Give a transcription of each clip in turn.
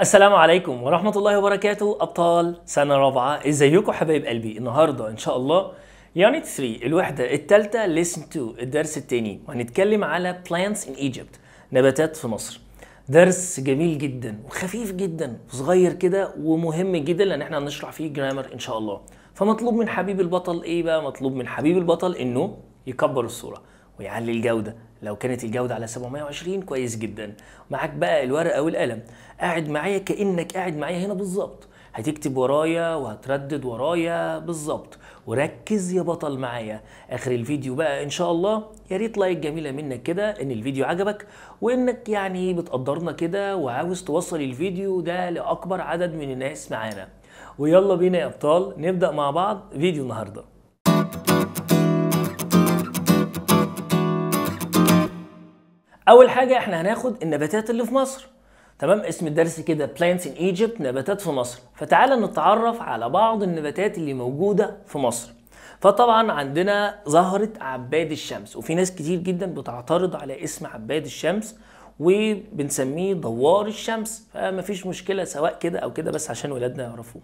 السلام عليكم ورحمة الله وبركاته أبطال سنة رابعة ازيكم حبايب قلبي النهاردة إن شاء الله يونت 3 الوحدة الثالثة ليسن 2 الدرس الثاني وهنتكلم على plants in Egypt نباتات في مصر درس جميل جدا وخفيف جدا وصغير كده ومهم جدا لأن احنا هنشرح فيه جرامر إن شاء الله فمطلوب من حبيب البطل إيه بقى؟ مطلوب من حبيب البطل إنه يكبر الصورة ويعلي الجودة لو كانت الجودة على 720 كويس جدا معاك بقى الورقة والقلم قاعد معايا كأنك قاعد معايا هنا بالظبط هتكتب ورايا وهتردد ورايا بالظبط وركز يا بطل معايا اخر الفيديو بقى ان شاء الله يا ريت لايك جميله منك كده ان الفيديو عجبك وانك يعني بتقدرنا كده وعاوز توصل الفيديو ده لاكبر عدد من الناس معانا ويلا بينا يا ابطال نبدا مع بعض فيديو النهارده اول حاجه احنا هناخد النباتات اللي في مصر تمام اسم الدرس كده plants in Egypt نباتات في مصر فتعال نتعرف على بعض النباتات اللي موجوده في مصر فطبعا عندنا زهرة عباد الشمس وفي ناس كتير جدا بتعترض على اسم عباد الشمس وبنسميه دوار الشمس فمفيش مشكلة سواء كده أو كده بس عشان ولادنا يعرفوه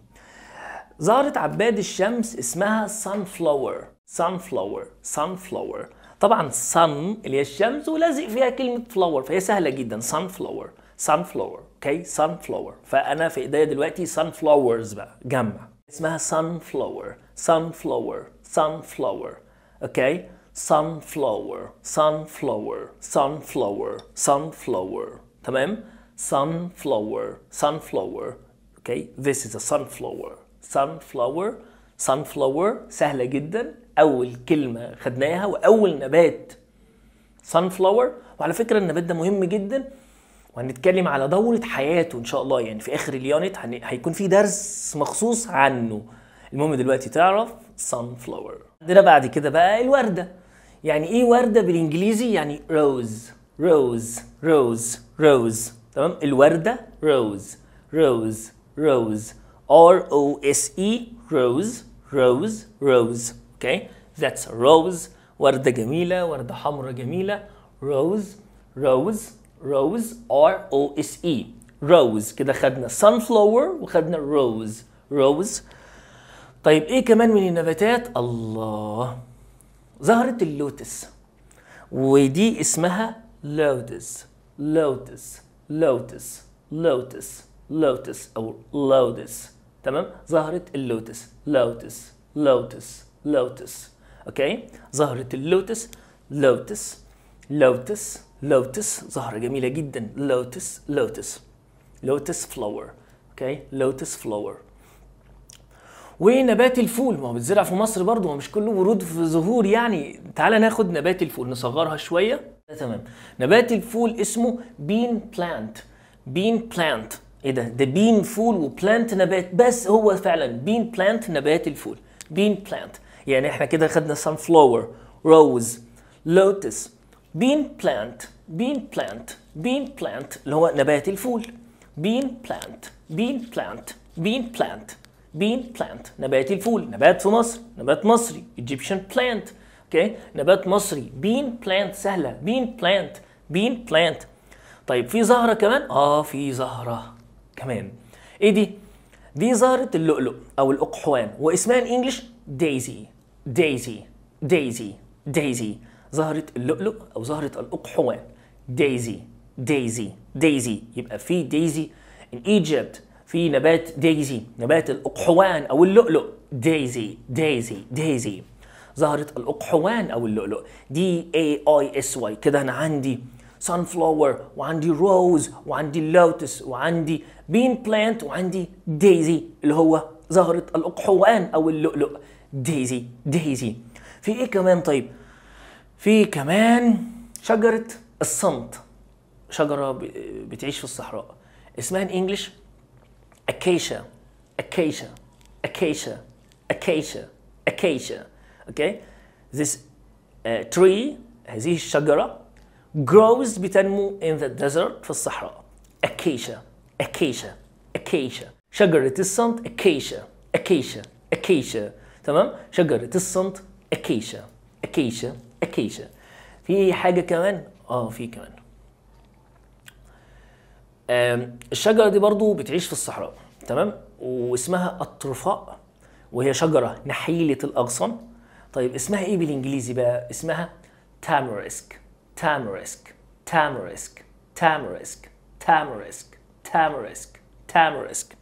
زهرة عباد الشمس اسمها sunflower sunflower sunflower طبعا sun اللي هي الشمس ولازق فيها كلمه فلاور فهي سهله جدا sunflower sunflower اوكي sunflower فانا في ايديا دلوقتي sunflowers بقى جمع اسمها sunflower sunflower sunflower اوكي sunflower sunflower sunflower sun تمام sunflower sunflower اوكي okay? this is a sunflower sunflower sunflower سهله جدا اول كلمه خدناها واول نبات سان فلاور وعلى فكره النبات ده مهم جدا وهنتكلم على دوره حياته ان شاء الله يعني في اخر اليونت هيكون في درس مخصوص عنه المهم دلوقتي تعرف سان فلاور عندنا بعد كده بقى الورده يعني ايه ورده بالانجليزي يعني روز روز روز روز تمام الورده روز روز روز ار او اس اي روز روز روز okay that's rose وردة جميلة وردة حمراء جميلة rose rose rose R O S E rose كده خدنا sunflower وخدنا rose rose طيب ايه كمان من النباتات الله زهرة اللوتس ودي اسمها لوتس لوتس لوتس لوتس لوتس او لوتس تمام زهرة اللوتس لوتس لوتس لوتس اوكي زهرة اللوتس لوتس لوتس لوتس زهرة جميلة جدا لوتس لوتس لوتس فلاور اوكي لوتس فلاور ونبات الفول ما هو بيتزرع في مصر برضه ما مش كله ورود في ظهور يعني تعال ناخد نبات الفول نصغرها شويه تمام نبات الفول اسمه بين بلانت بين بلانت ايه ده ده بين فول وبلانت نبات بس هو فعلا بين بلانت نبات الفول بين بلانت يعني احنا كده خدنا sun flower rose lotus bean plant bean plant bean plant اللي هو نبات الفول bean plant bean plant bean plant bean plant نبات الفول نبات في مصر نبات مصري Egyptian plant اوكي نبات مصري bean plant سهله bean plant bean plant طيب في زهره كمان اه في زهره كمان ايه دي دي زهرة اللؤلؤ أو الأقحوان واسمها الإنجليش دايزي دايزي دايزي دايزي زهرة اللؤلؤ أو زهرة الأقحوان دايزي دايزي دايزي يبقى في دايزي in Egypt في نبات دايزي نبات الأقحوان أو اللؤلؤ دايزي دايزي دايزي زهرة الأقحوان أو اللؤلؤ دي A I S Y كده أنا عندي sunflower وعندي rose وعندي lotus وعندي bean plant وعندي daisy اللي هو زهرة الأقحوان أو اللؤلؤ دايزي دايزي في إيه كمان طيب في كمان شجرة الصمت شجرة بتعيش في الصحراء اسمها الانجليش أكيشا acacia acacia acacia acacia أوكي okay? this uh, tree هذه الشجرة grows بتنمو in the desert في الصحراء acacia acacia acacia شجرة الصمت acacia acacia acacia تمام شجرة الصمت acacia acacia acacia في حاجة كمان اه في كمان الشجرة دي برضو بتعيش في الصحراء تمام واسمها الطرفاء وهي شجرة نحيلة الأغصان طيب اسمها ايه بالانجليزي بقى اسمها تامريسك tamarisk tamarisk tamarisk tamarisk tamarisk tamarisk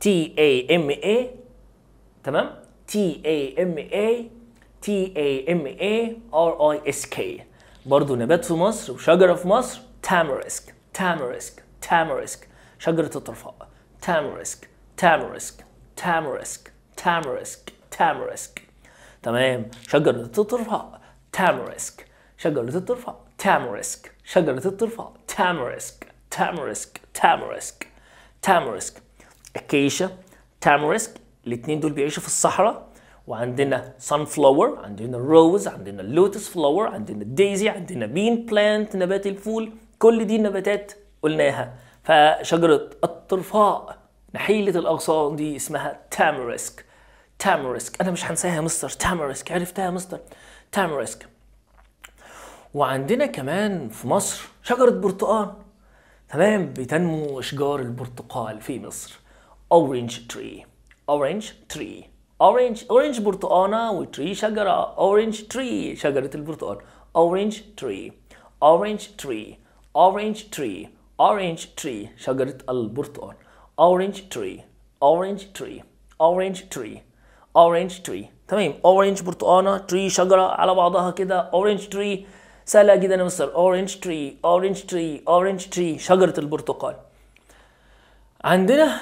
T A M A تمام T A M A T A M A R I S K برضه نبات في مصر وشجرة في مصر تامريسك تامريسك تامريسك شجرة الطرفاء تامريسك تامريسك تامريسك تامريسك تامريسك تمام شجرة الطرفاء تامريسك شجرة الطرفة تامريسك شجرة الطرفة تامريسك تامريسك تامريسك تامريسك أكيشا تامريسك الاتنين دول بيعيشوا في الصحراء وعندنا سان فلاور عندنا روز عندنا لوتس فلاور عندنا ديزي عندنا بين بلانت نبات الفول كل دي النباتات قلناها فشجرة الطرفاء نحيلة الأغصان دي اسمها تامريسك تامريسك أنا مش هنساها يا مستر تامريسك عرفتها يا مستر تامريسك وعندنا كمان في مصر شجرة برتقال تمام بتنمو أشجار البرتقال في مصر أورنج تري أورنج تري أورنج أورنج برتقانة وتري شجرة أورنج تري شجرة البرتقال أورنج تري أورنج تري أورنج تري أورنج تري شجرة البرتقال أورنج تري أورنج تري أورنج تري أورنج تري تمام أورنج برتقانة تري شجرة على بعضها كده أورنج تري سهلة جدا يا مستر اورنج تري اورنج تري اورنج تري شجرة البرتقال عندنا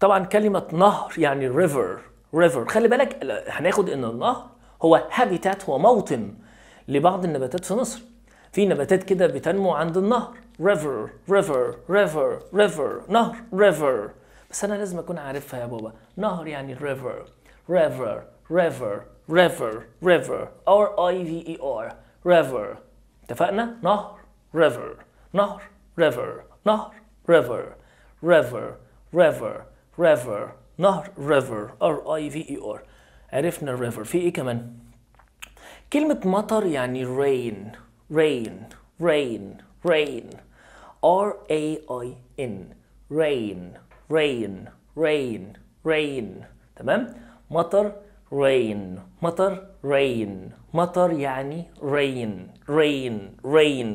طبعا كلمة نهر يعني ريفر ريفر خلي بالك هناخد ان النهر هو هابيتات هو موطن لبعض النباتات في مصر في نباتات كده بتنمو عند النهر ريفر ريفر ريفر ريفر نهر ريفر بس انا لازم اكون عارفها يا بابا نهر يعني ريفر ريفر ريفر ريفر ريفر ار اي في اي ار river اتفقنا نهر river نهر river نهر river river river river نهر river r i v e r عرفنا river في ايه كمان كلمة مطر يعني rain rain rain rain r a i n rain rain rain rain تمام مطر rain مطر rain مطر يعني rain rain rain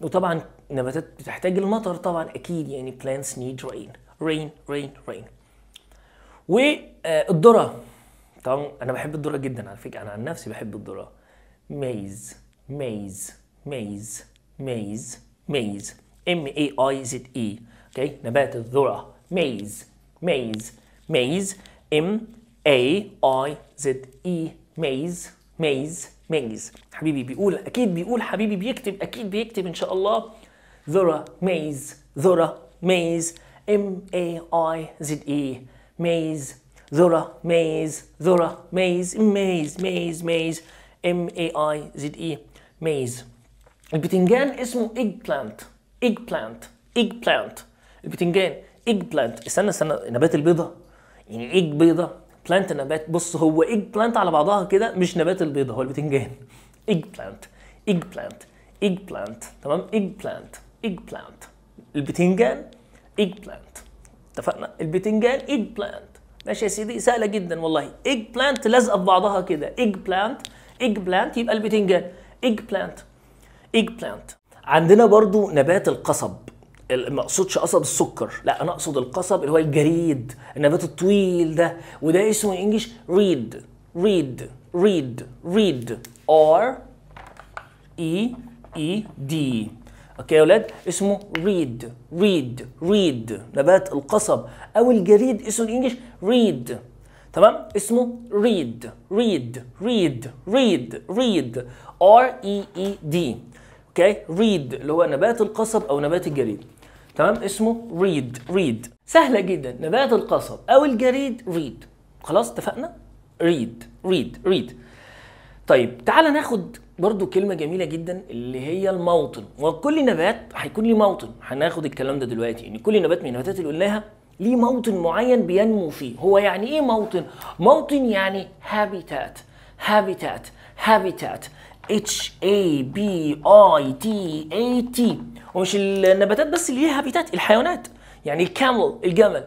وطبعا نباتات بتحتاج المطر طبعا اكيد يعني plants need rain rain rain rain والذرة آه، طبعا انا بحب الذرة جدا على فكرة انا عن نفسي بحب الذرة maize maize maize maize maize m a i z e اوكي نبات الذرة maize maize maize m a i z e ميز ميز ميز حبيبي بيقول اكيد بيقول حبيبي بيكتب اكيد بيكتب ان شاء الله ذره ميز ذره ميز ام اي اي زد اي ميز ذره ميز ذره ميز ميز ميز ميز ام اي اي زد اي ميز البتنجان اسمه ايج بلانت ايج بلانت ايج بلانت البتنجان ايج بلانت استنى استنى نبات البيضه يعني ايج بيضه بلانت نبات بص هو ايج بلانت على بعضها كده مش نبات البيضه هو البتنجان ايج بلانت ايج بلانت ايج بلانت تمام ايج بلانت ايج بلانت البتنجان ايج بلانت اتفقنا البتنجان ايج بلانت ماشي يا سيدي سهله جدا والله ايج بلانت لازقه في بعضها كده ايج بلانت ايج بلانت يبقى البتنجان ايج بلانت ايج بلانت عندنا برضو نبات القصب ما اقصدش قصب السكر لا انا اقصد القصب اللي هو الجريد النبات الطويل ده وده اسمه انجلش ريد ريد ريد ريد ار اي اي دي اوكي يا اولاد اسمه ريد ريد ريد نبات القصب او الجريد اسمه الانجليش ريد تمام اسمه ريد ريد ريد ريد ريد ار اي اي دي اوكي ريد اللي هو نبات القصب او نبات الجريد تمام اسمه ريد ريد سهله جدا نبات القصب او الجريد ريد خلاص اتفقنا ريد ريد ريد طيب تعال ناخد برضو كلمة جميلة جدا اللي هي الموطن وكل نبات هيكون ليه موطن هناخد الكلام ده دلوقتي ان يعني كل نبات من النباتات اللي قلناها ليه موطن معين بينمو فيه هو يعني ايه موطن موطن يعني هابيتات هابيتات هابيتات H A B I T A T ومش النباتات بس اللي ليها هابيتات الحيوانات يعني الكامل الجمل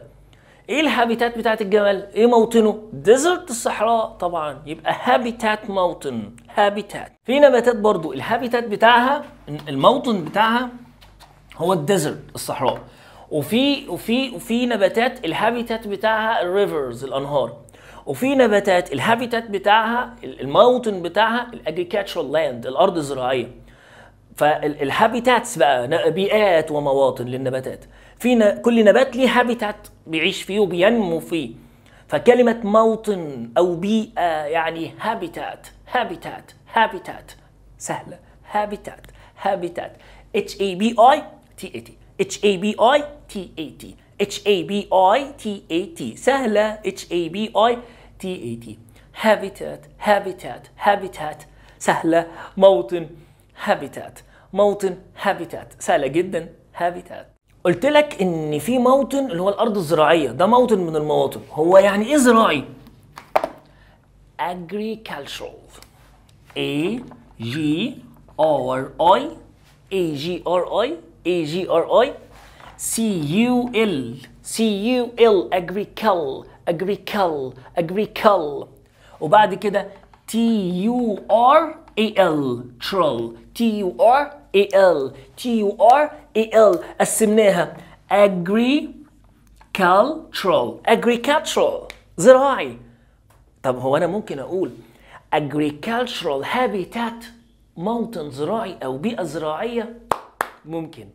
ايه الهابيتات بتاعت الجمل ايه موطنه ديزرت الصحراء طبعا يبقى هابيتات موطن هابيتات في نباتات برضو الهابيتات بتاعها الموطن بتاعها هو الديزرت الصحراء وفي وفي وفي نباتات الهابيتات بتاعها الريفرز الانهار وفي نباتات الهابيتات بتاعها الموطن بتاعها الاجريكاتشرال لاند الارض الزراعيه فالهابيتاتس بقى بيئات ومواطن للنباتات في كل نبات ليه هابيتات بيعيش فيه وبينمو فيه فكلمة موطن أو بيئة يعني هابيتات هابيتات هابيتات سهلة هابيتات هابيتات H A B I T A T H A B I T A T H A B I T A T سهلة H A B I T A T هابيتات هابيتات هابيتات سهلة موطن هابيتات موطن هابيتات سهله جدا هابيتات قلت لك ان في موطن اللي هو الارض الزراعيه ده موطن من المواطن هو يعني ايه زراعي agricultural A G R I A G R I A G R I C U L C U L agrical agrical agrical وبعد كده T U R A L trol تي يو ار اي ال تي يو ار اي ال قسمناها agricultural agricultural زراعي طب هو انا ممكن اقول agricultural habitat موطن زراعي او بيئه زراعيه ممكن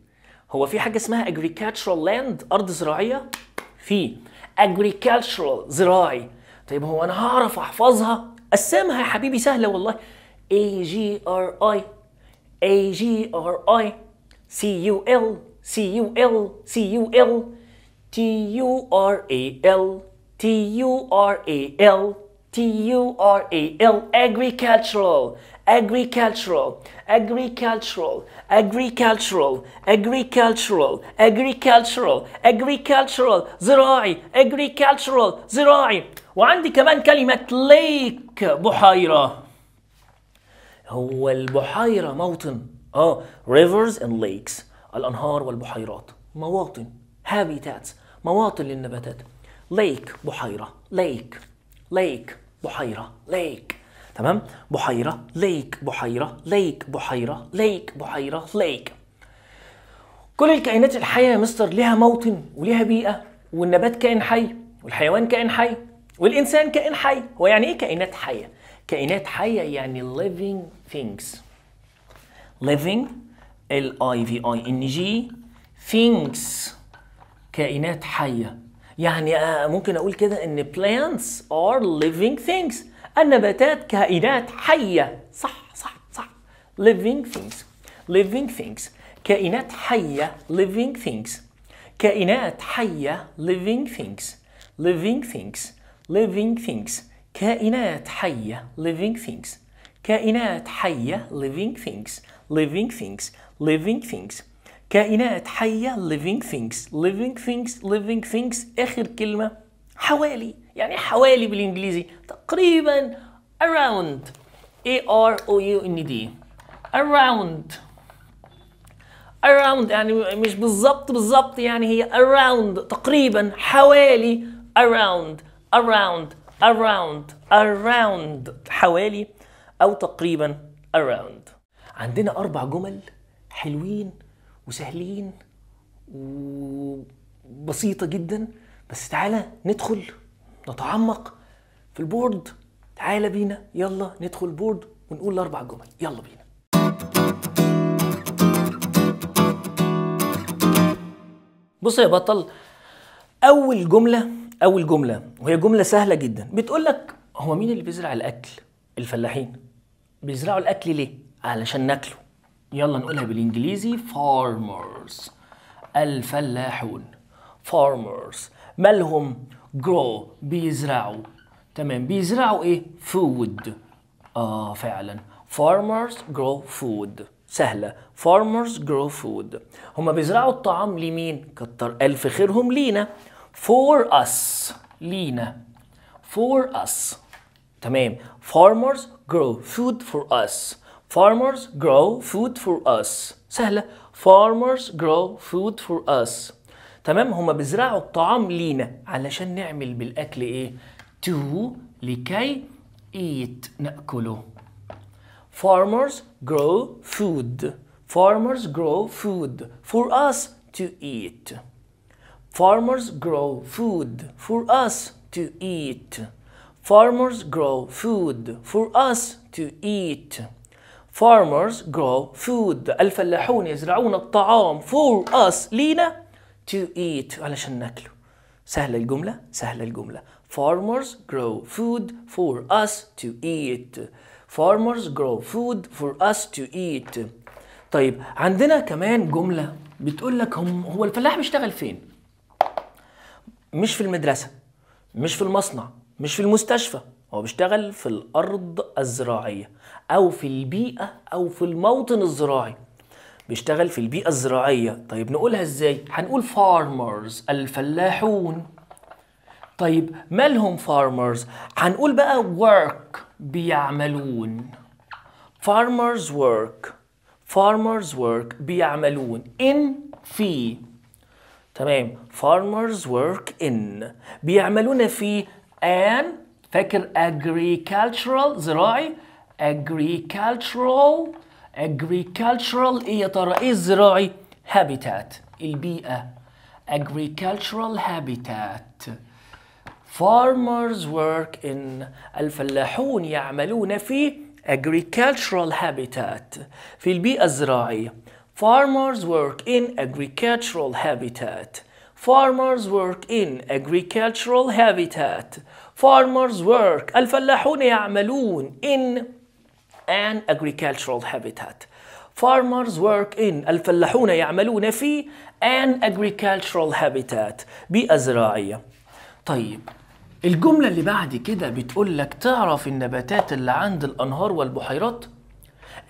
هو في حاجه اسمها agricultural land ارض زراعيه في agricultural زراعي طيب هو انا هعرف احفظها قسمها يا حبيبي سهله والله A G R I A G R I C U L C U L C U L T U R A L T U R A L T U R A L agricultural agricultural agricultural agricultural agricultural agricultural agricultural زراعي agricultural زراعي وعندي كمان كلمة lake بحيرة هو البحيرة موطن اه rivers and lakes الأنهار والبحيرات مواطن هابيتات مواطن للنباتات ليك بحيرة ليك ليك بحيرة ليك تمام بحيرة ليك بحيرة ليك بحيرة ليك بحيرة ليك كل الكائنات الحية يا مستر لها موطن ولها بيئة والنبات كائن حي والحيوان كائن حي والإنسان كائن حي هو يعني إيه كائنات حية؟ كائنات حيه يعني living things living ال i v i n g things كائنات حيه يعني ممكن اقول كده ان plants are living things النباتات كائنات حيه صح صح صح living things living things كائنات حيه living things كائنات حيه living things living things living things, living things. كائنات حية living things كائنات حية living things living things living things كائنات حية living things living things living things آخر كلمة حوالي يعني حوالي بالإنجليزي تقريبا around A R O U N D around around يعني مش بالضبط بالضبط يعني هي around تقريبا حوالي around around around around حوالي أو تقريبا around عندنا أربع جمل حلوين وسهلين وبسيطة جدا بس تعالى ندخل نتعمق في البورد تعالى بينا يلا ندخل البورد ونقول الأربع جمل يلا بينا بص يا بطل أول جملة اول جمله وهي جمله سهله جدا بتقول لك هو مين اللي بيزرع الاكل الفلاحين بيزرعوا الاكل ليه علشان ناكله يلا نقولها بالانجليزي farmers الفلاحون farmers مالهم grow بيزرعوا تمام بيزرعوا ايه food اه فعلا farmers grow food سهله farmers grow food هما بيزرعوا الطعام لمين كتر الف خيرهم لينا for us لينا for us تمام farmers grow food for us farmers grow food for us سهلة farmers grow food for us تمام هما بيزرعوا الطعام لينا علشان نعمل بالأكل إيه to لكي eat نأكله farmers grow food farmers grow food for us to eat Farmers grow food for us to eat. Farmers grow food for us to eat. Farmers grow food. الفلاحون يزرعون الطعام for us لينا to eat علشان ناكله. سهلة الجملة سهلة الجملة. Farmers grow food for us to eat. Farmers grow food for us to eat. طيب عندنا كمان جملة بتقول لك هم هو الفلاح بيشتغل فين؟ مش في المدرسة مش في المصنع مش في المستشفى هو بيشتغل في الأرض الزراعية أو في البيئة أو في الموطن الزراعي بيشتغل في البيئة الزراعية طيب نقولها إزاي؟ هنقول فارمرز الفلاحون طيب مالهم فارمرز؟ هنقول بقى ورك بيعملون فارمرز ورك فارمرز ورك بيعملون ان في تمام farmers work in بيعملون في an فاكر agricultural زراعي agricultural agricultural ايه يا ترى ايه الزراعي habitat البيئة agricultural habitat farmers work in الفلاحون يعملون في agricultural habitat في البيئة الزراعية Farmers work in agricultural habitat. Farmers work in agricultural habitat. Farmers work الفلاحون يعملون in an agricultural habitat. Farmers work in الفلاحون يعملون في an agricultural habitat بأزراعية. طيب الجملة اللي بعد كده بتقول لك تعرف النباتات اللي عند الأنهار والبحيرات؟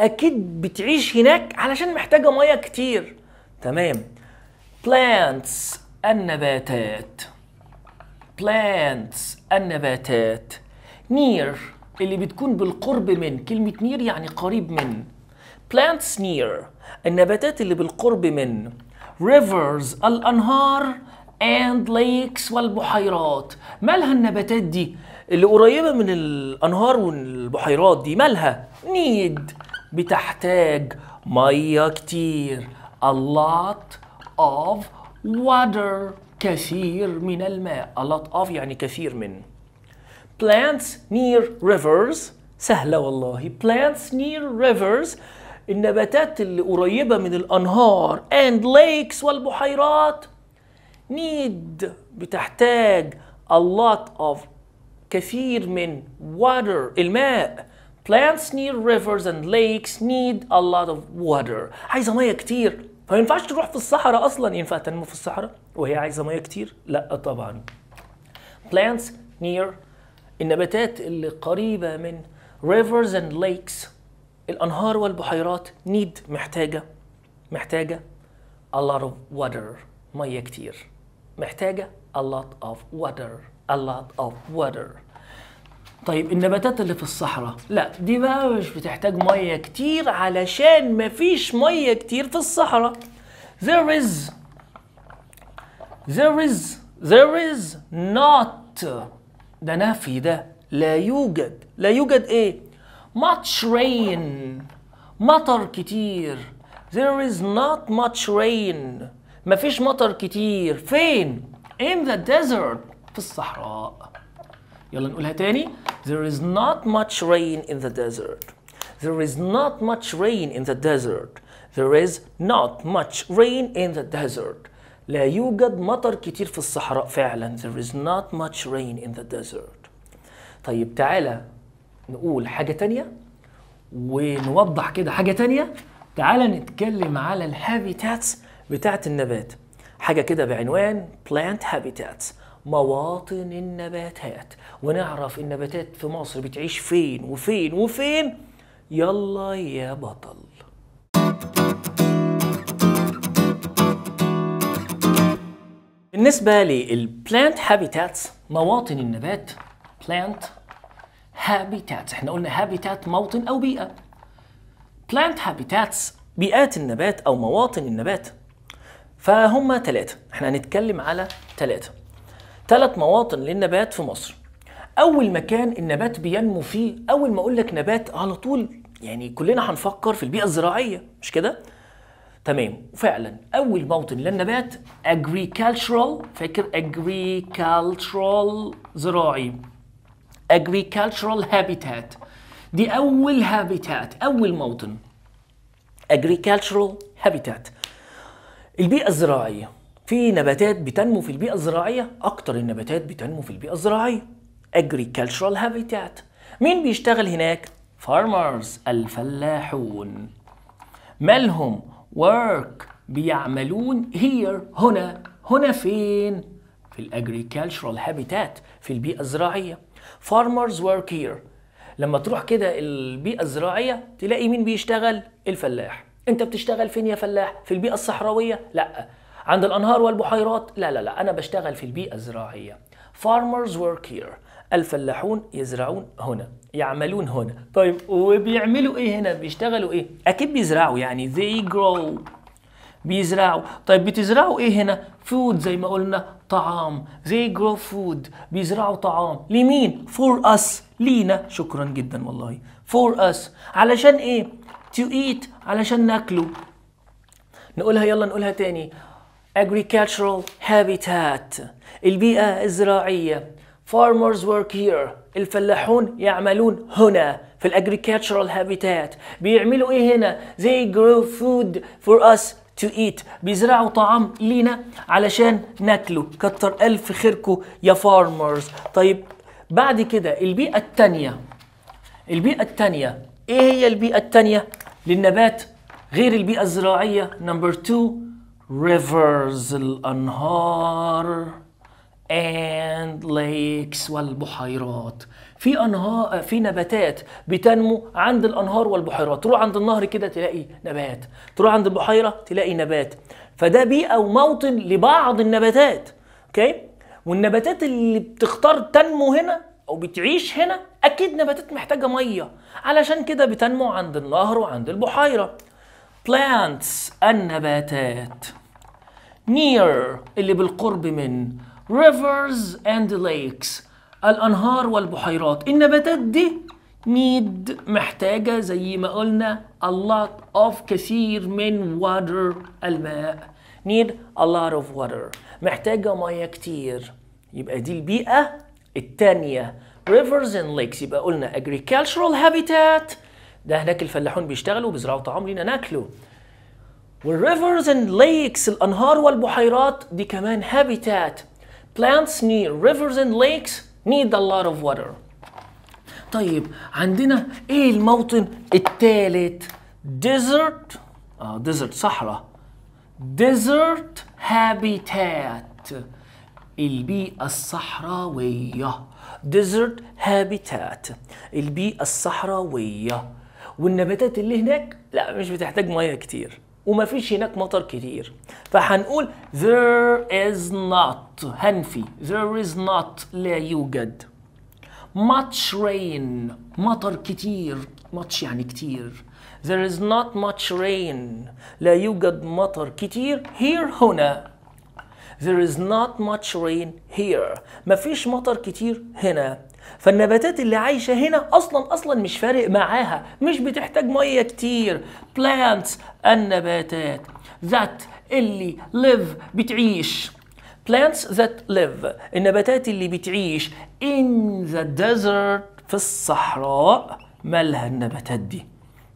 اكيد بتعيش هناك علشان محتاجه ميه كتير تمام plants النباتات plants النباتات near اللي بتكون بالقرب من كلمة نير يعني قريب من plants near النباتات اللي بالقرب من rivers الأنهار and lakes والبحيرات مالها النباتات دي اللي قريبة من الأنهار والبحيرات دي مالها need بتحتاج مية كتير a lot of water كثير من الماء a lot of يعني كثير من plants near rivers سهلة والله plants near rivers النباتات اللي قريبة من الأنهار and lakes والبحيرات need بتحتاج a lot of كثير من water الماء plants near rivers and lakes need a lot of water عايزه ميه كتير فما ينفعش تروح في الصحراء اصلا ينفع تنمو في الصحراء وهي عايزه ميه كتير لا طبعا plants near النباتات اللي قريبه من rivers and lakes الانهار والبحيرات need محتاجه محتاجه a lot of water ميه كتير محتاجه a lot of water a lot of water طيب النباتات اللي في الصحراء لا دي بقى مش بتحتاج ميه كتير علشان مفيش ميه كتير في الصحراء there is there is there is not ده نفي ده لا يوجد لا يوجد ايه much rain مطر كتير there is not much rain مفيش مطر كتير فين in the desert في الصحراء يلا نقولها تاني there is not much rain in the desert there is not much rain in the desert there is not much rain in the desert لا يوجد مطر كتير في الصحراء فعلا there is not much rain in the desert طيب تعالى نقول حاجة تانية ونوضح كده حاجة تانية تعالى نتكلم على الهابيتاتس بتاعت النبات حاجة كده بعنوان plant habitats مواطن النباتات ونعرف النباتات في مصر بتعيش فين وفين وفين يلا يا بطل بالنسبة للبلانت هابيتاتس مواطن النبات بلانت هابيتاتس احنا قلنا هابيتات موطن أو بيئة بلانت هابيتاتس بيئات النبات أو مواطن النبات فهم ثلاثة احنا هنتكلم على ثلاثة ثلاث مواطن للنبات في مصر اول مكان النبات بينمو فيه اول ما اقول لك نبات على طول يعني كلنا هنفكر في البيئه الزراعيه مش كده تمام وفعلا اول موطن للنبات agricultural فاكر agricultural زراعي agricultural habitat دي اول هابيتات اول موطن agricultural habitat البيئه الزراعيه في نباتات بتنمو في البيئة الزراعية أكتر النباتات بتنمو في البيئة الزراعية agricultural habitat مين بيشتغل هناك؟ farmers الفلاحون مالهم work بيعملون here هنا هنا فين؟ في agricultural هابيتات في البيئة الزراعية farmers work here لما تروح كده البيئة الزراعية تلاقي مين بيشتغل؟ الفلاح انت بتشتغل فين يا فلاح؟ في البيئة الصحراوية؟ لأ عند الأنهار والبحيرات لا لا لا أنا بشتغل في البيئة الزراعية farmers work here الفلاحون يزرعون هنا يعملون هنا طيب وبيعملوا ايه هنا بيشتغلوا ايه اكيد بيزرعوا يعني they grow بيزرعوا طيب بتزرعوا ايه هنا فود زي ما قلنا طعام they grow food بيزرعوا طعام لمين for us لينا شكرا جدا والله for us علشان ايه to eat علشان ناكله نقولها يلا نقولها تاني agricultural habitat البيئة الزراعية farmers work here الفلاحون يعملون هنا في agricultural habitat بيعملوا ايه هنا they grow food for us to eat بيزرعوا طعام لينا علشان ناكله كتر الف خيركم يا farmers طيب بعد كده البيئة التانية البيئة التانية ايه هي البيئة التانية للنبات غير البيئة الزراعية نمبر 2 rivers الأنهار and lakes والبحيرات في انهار في نباتات بتنمو عند الانهار والبحيرات تروح عند النهر كده تلاقي نبات تروح عند البحيره تلاقي نبات فده بيئه وموطن لبعض النباتات اوكي والنباتات اللي بتختار تنمو هنا او بتعيش هنا اكيد نباتات محتاجه ميه علشان كده بتنمو عند النهر وعند البحيره plants النباتات near اللي بالقرب من rivers and lakes الأنهار والبحيرات النباتات دي need محتاجة زي ما قلنا a lot of كثير من water الماء need a lot of water محتاجة مية كتير يبقى دي البيئة التانية rivers and lakes يبقى قلنا agricultural habitat ده هناك الفلاحون بيشتغلوا بيزرعوا طعام لينا ناكله والريفرز اند ليكس الانهار والبحيرات دي كمان هابيتات plants near rivers and lakes need a lot of water طيب عندنا ايه الموطن الثالث desert اه desert صحراء desert habitat البيئة الصحراوية desert habitat البيئة الصحراوية والنباتات اللي هناك لا مش بتحتاج ميه كتير وما فيش هناك مطر كتير فهنقول there is not هنفي there is not لا يوجد much rain مطر كتير much يعني كتير there is not much rain لا يوجد مطر كتير here هنا there is not much rain here ما فيش مطر كتير هنا فالنباتات اللي عايشة هنا أصلا أصلا مش فارق معاها مش بتحتاج مية كتير plants النباتات that اللي live بتعيش plants that live النباتات اللي بتعيش in the desert في الصحراء مالها النباتات دي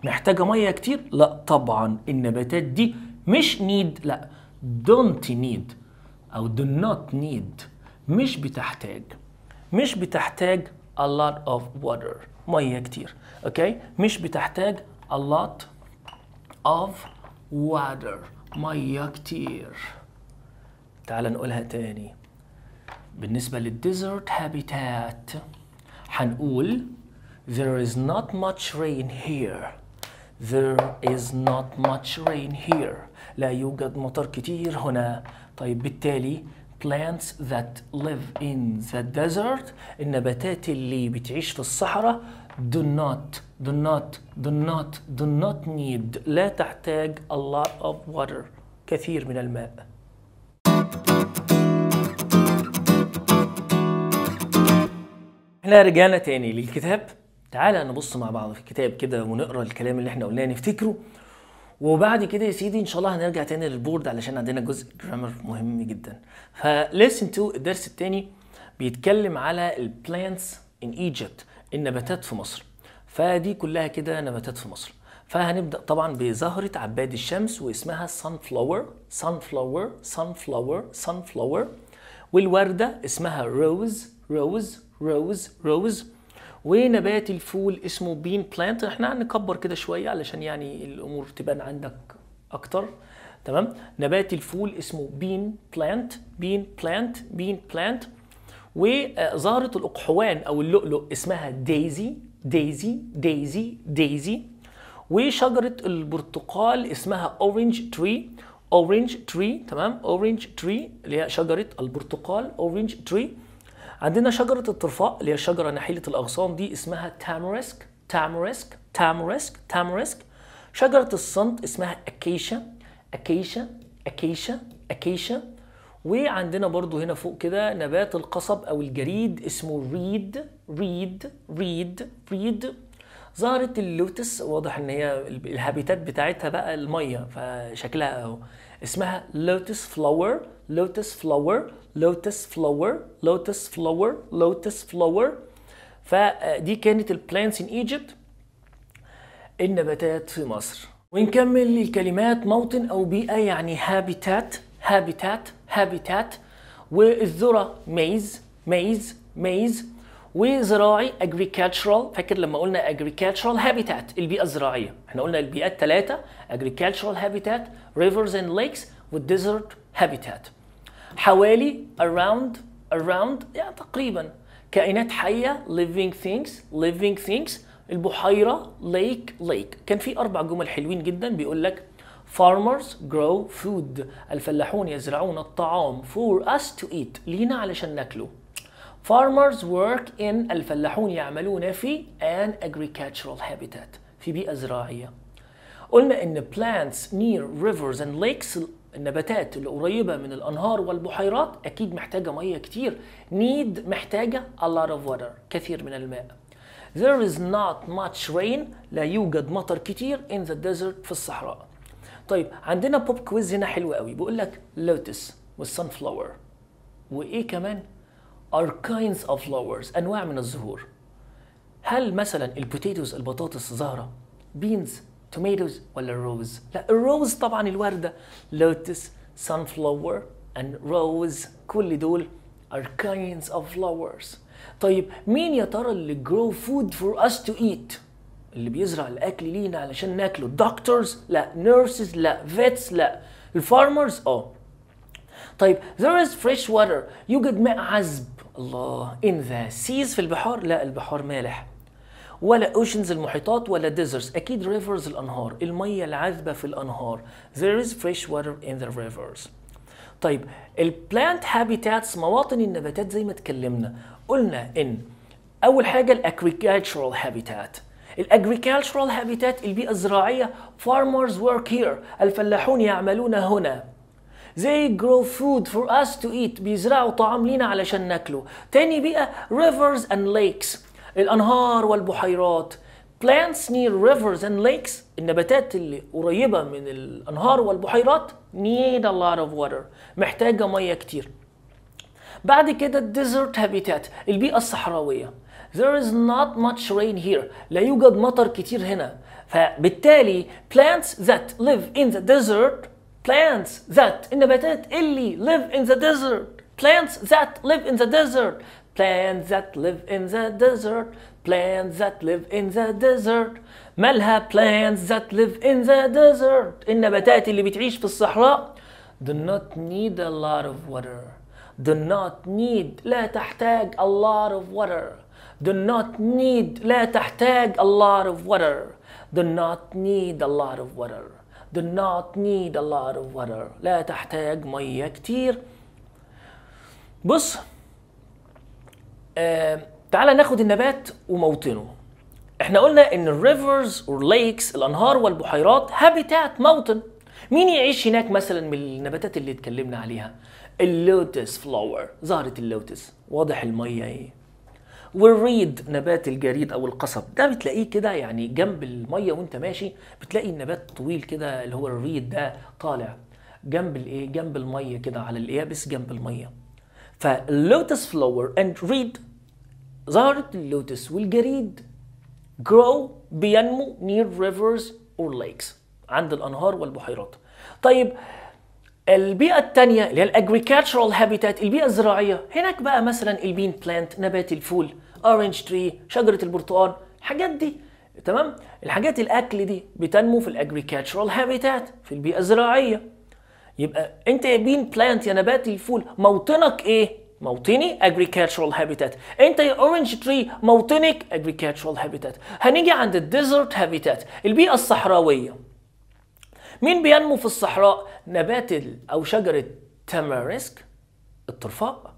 محتاجة مية كتير؟ لا طبعا النباتات دي مش need لا don't need أو do not need مش بتحتاج مش بتحتاج a lot of water ميه كتير اوكي مش بتحتاج a lot of water ميه كتير تعال نقولها تاني بالنسبة للديزرت هابيتات هنقول There is not much rain here There is not much rain here لا يوجد مطر كتير هنا طيب بالتالي plants that live in the desert النباتات اللي بتعيش في الصحراء do not do not do not do not need لا تحتاج a lot of water كثير من الماء احنا رجعنا تاني للكتاب تعالى نبص مع بعض في الكتاب كده ونقرا الكلام اللي احنا قلناه نفتكره وبعد كده يا سيدي ان شاء الله هنرجع تاني للبورد علشان عندنا جزء جرامر مهم جدا فليسن تو الدرس التاني بيتكلم على البلانتس ان ايجيبت النباتات في مصر فدي كلها كده نباتات في مصر فهنبدا طبعا بزهره عباد الشمس واسمها سان فلاور سان فلاور سان فلاور سان فلاور والورده اسمها روز روز روز روز ونبات الفول اسمه بين بلانت احنا هنكبر كده شويه علشان يعني الامور تبان عندك اكتر تمام نبات الفول اسمه بين بلانت بين بلانت بين بلانت وزهره الاقحوان او اللؤلؤ اسمها دايزي دايزي دايزي دايزي وشجره البرتقال اسمها اورنج تري اورنج تري تمام اورنج تري اللي هي شجره البرتقال اورنج تري عندنا شجرة الطرفاء اللي هي شجرة نحيلة الأغصان دي اسمها تامريسك تامريسك تامريسك تامريسك شجرة الصنت اسمها أكيشا أكيشا أكيشا أكيشا وعندنا برضو هنا فوق كده نبات القصب أو الجريد اسمه ريد ريد ريد ريد زهرة اللوتس واضح إن هي الهابيتات بتاعتها بقى المية فشكلها أهو اسمها لوتس فلاور لوتس فلاور لوتس فلاور لوتس فلاور لوتس فلاور فدي كانت البلانتس ان ايجيبت النباتات في مصر ونكمل الكلمات موطن او بيئه يعني هابيتات هابيتات هابيتات والذره ميز ميز ميز وزراعي agricultural فاكر لما قلنا agricultural habitat البيئة الزراعية احنا قلنا البيئات ثلاثة agricultural habitat rivers and lakes والdesert habitat حوالي around around يعني تقريبا كائنات حية living things living things البحيرة lake lake كان في أربع جمل حلوين جدا بيقول لك Farmers grow food الفلاحون يزرعون الطعام for us to eat لينا علشان ناكله Farmers work in الفلاحون يعملون في an agricultural habitat في بيئة زراعية قلنا إن plants near rivers and lakes النباتات اللي قريبة من الأنهار والبحيرات أكيد محتاجة مية كتير need محتاجة a lot of water كثير من الماء There is not much rain لا يوجد مطر كتير in the desert في الصحراء طيب عندنا بوب كويز هنا حلو قوي بيقول لك lotus والسن وايه كمان are kinds of flowers انواع من الزهور هل مثلا البوتيتوز البطاطس زهره بينز توميتوز ولا الروز لا الروز طبعا الورده لوتس sunflower فلاور and rose كل دول are kinds of flowers طيب مين يا ترى اللي grow food for us to eat اللي بيزرع الاكل لينا علشان ناكله doctors لا nurses لا vets لا الفارمرز اه طيب there is fresh water يوجد ماء عذب الله in the seas في البحار لا البحار مالح ولا اوشنز المحيطات ولا ديزرز اكيد ريفرز الانهار الميه العذبه في الانهار there is fresh water in the rivers طيب البلانت هابيتاتس مواطن النباتات زي ما اتكلمنا قلنا ان اول حاجه الاجريكالتشرال هابيتات الاجريكالتشرال هابيتات البيئه الزراعيه فارمرز ورك هير الفلاحون يعملون هنا they grow food for us to eat بيزرعوا طعام لينا علشان ناكله تاني بيئة rivers and lakes الأنهار والبحيرات plants near rivers and lakes النباتات اللي قريبة من الأنهار والبحيرات need a lot of water محتاجة مية كتير بعد كده desert habitat البيئة الصحراوية there is not much rain here لا يوجد مطر كتير هنا فبالتالي plants that live in the desert plants that النباتات اللي live in the desert plants that live in the desert plants that live in the desert plants that live in the desert مالها plants that live in the desert النباتات اللي بتعيش في الصحراء do not need a lot of water do not need لا تحتاج a lot of water do not need لا تحتاج a lot of water do not need a lot of water do not need a lot of water لا تحتاج مية كتير بص آه ناخد النبات وموطنه احنا قلنا ان الريفرز والليكس الانهار والبحيرات هابيتات موطن مين يعيش هناك مثلا من النباتات اللي اتكلمنا عليها اللوتس فلاور زهرة اللوتس واضح المية ايه والريد نبات الجريد او القصب ده بتلاقيه كده يعني جنب الميه وانت ماشي بتلاقي النبات طويل كده اللي هو الريد ده طالع جنب الايه جنب الميه كده على اليابس جنب الميه فاللوتس فلاور اند ريد زهرة اللوتس والجريد grow بينمو near rivers or lakes عند الانهار والبحيرات طيب البيئة الثانية اللي هي الاجريكالتشرال هابيتات البيئة الزراعية هناك بقى مثلا البين بلانت نبات الفول اورنج تري شجرة البرتقال الحاجات دي تمام الحاجات الاكل دي بتنمو في الاجريكالتشرال هابيتات في البيئة الزراعية يبقى انت يا بين بلانت يا نبات الفول موطنك ايه موطني اجريكالتشرال هابيتات انت يا اورنج تري موطنك اجريكالتشرال هابيتات هنيجي عند الديزرت هابيتات البيئه الصحراويه مين بينمو في الصحراء نبات او شجره تاماريسك الطرفاء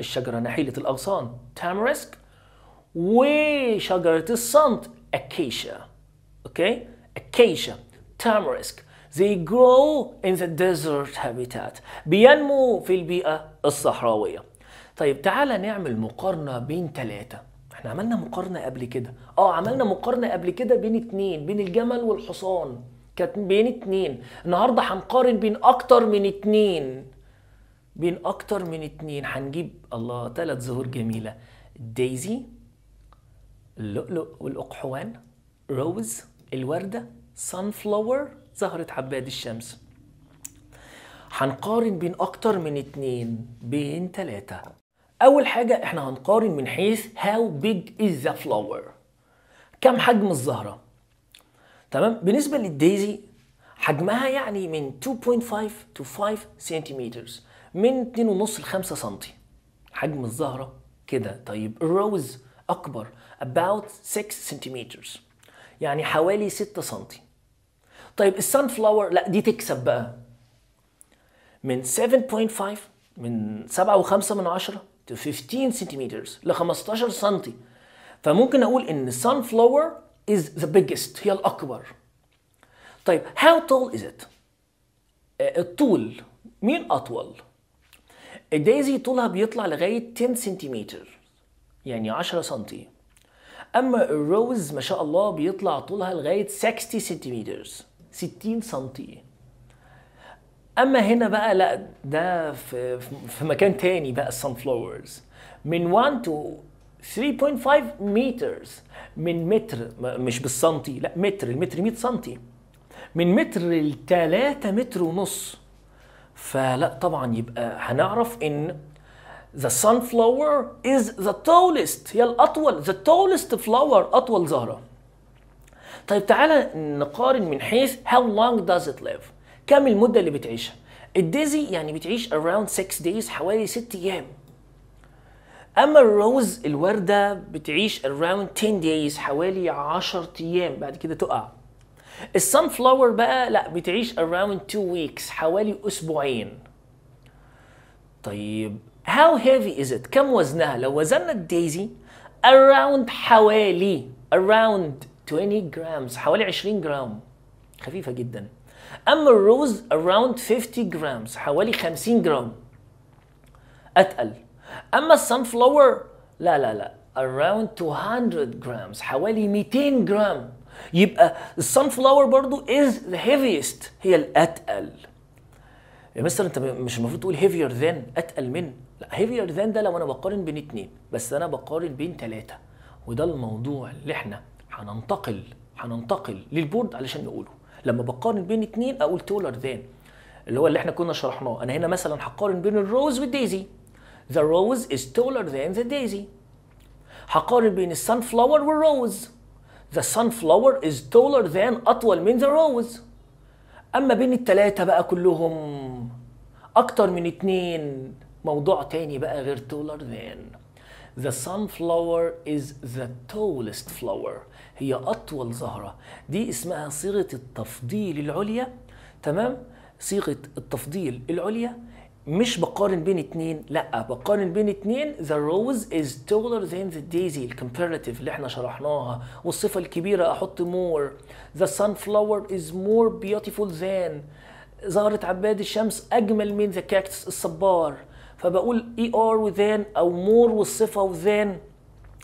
الشجره نحيله الاغصان تاماريسك وشجره الصمت اكيشيا اوكي اكيشيا تاماريسك They grow in the desert habitat. بينمو في البيئة الصحراوية. طيب تعالى نعمل مقارنة بين ثلاثة. احنا عملنا مقارنة قبل كده. اه عملنا مقارنة قبل كده بين اتنين بين الجمل والحصان. كانت بين اتنين النهارده هنقارن بين اكتر من اتنين بين اكتر من اتنين هنجيب الله ثلاث زهور جميله الدايزي اللؤلؤ والاقحوان روز الورده سان فلاور زهره عباد الشمس هنقارن بين اكتر من اتنين بين تلاتة اول حاجه احنا هنقارن من حيث how big is the flower كم حجم الزهره تمام بالنسبه للدايزي حجمها يعني من 2.5 to 5 سنتيمترز من 2.5 ل 5 سم حجم الزهره كده طيب الروز اكبر about 6 سنتيمترز يعني حوالي 6 سم طيب السان فلاور لا دي تكسب بقى من 7.5 من 7.5 من 10 to 15 سنتيمترز ل 15 سم فممكن اقول ان السان فلاور is the biggest هي الأكبر طيب how tall is it آه، الطول مين أطول الدايزي طولها بيطلع لغاية 10 سنتيمتر يعني 10 سنتي أما الروز ما شاء الله بيطلع طولها لغاية 60 سنتيمتر 60 سنتي اما هنا بقى لا ده في, في مكان تاني بقى السن فلاورز من 1 تو 3.5 meters من متر مش بالسنتي لا متر المتر 100 سنتي من متر ل 3 متر ونص فلا طبعا يبقى هنعرف ان the sunflower is the tallest هي الاطول the tallest flower اطول زهره طيب تعالى نقارن من حيث how long does it live كم المده اللي بتعيشها الديزي يعني بتعيش around 6 days حوالي 6 ايام اما الروز الورده بتعيش around 10 days حوالي 10 ايام بعد كده تقع السن فلاور بقى لا بتعيش around 2 weeks حوالي اسبوعين طيب how heavy is it كم وزنها لو وزننا الدايزي around حوالي around 20 جرامز حوالي 20 جرام خفيفه جدا اما الروز around 50 جرامز حوالي 50 جرام اتقل اما فلاور لا لا لا around 200 grams حوالي 200 جرام يبقى السن فلاور برضو is the heaviest هي الاتقل يا مستر انت مش المفروض تقول heavier than اتقل من لا heavier than ده لو انا بقارن بين اتنين بس انا بقارن بين تلاتة وده الموضوع اللي احنا هننتقل هننتقل للبورد علشان نقوله لما بقارن بين اتنين اقول taller than اللي هو اللي احنا كنا شرحناه انا هنا مثلا هقارن بين الروز والديزي The rose is taller than the daisy هقارن بين السانفلاور والروز The sunflower is taller than أطول من the rose أما بين التلاتة بقى كلهم أكتر من اتنين موضوع تاني بقى غير taller than The sunflower is the tallest flower هي أطول زهرة دي اسمها صيغة التفضيل العليا تمام صيغة التفضيل العليا مش بقارن بين اتنين لا بقارن بين اتنين the rose is taller than the daisy الكمبيراتيف اللي احنا شرحناها والصفه الكبيره احط more the sunflower is more beautiful than زهره عباد الشمس اجمل من the cactus الصبار فبقول اي ار وذان او مور والصفه وذان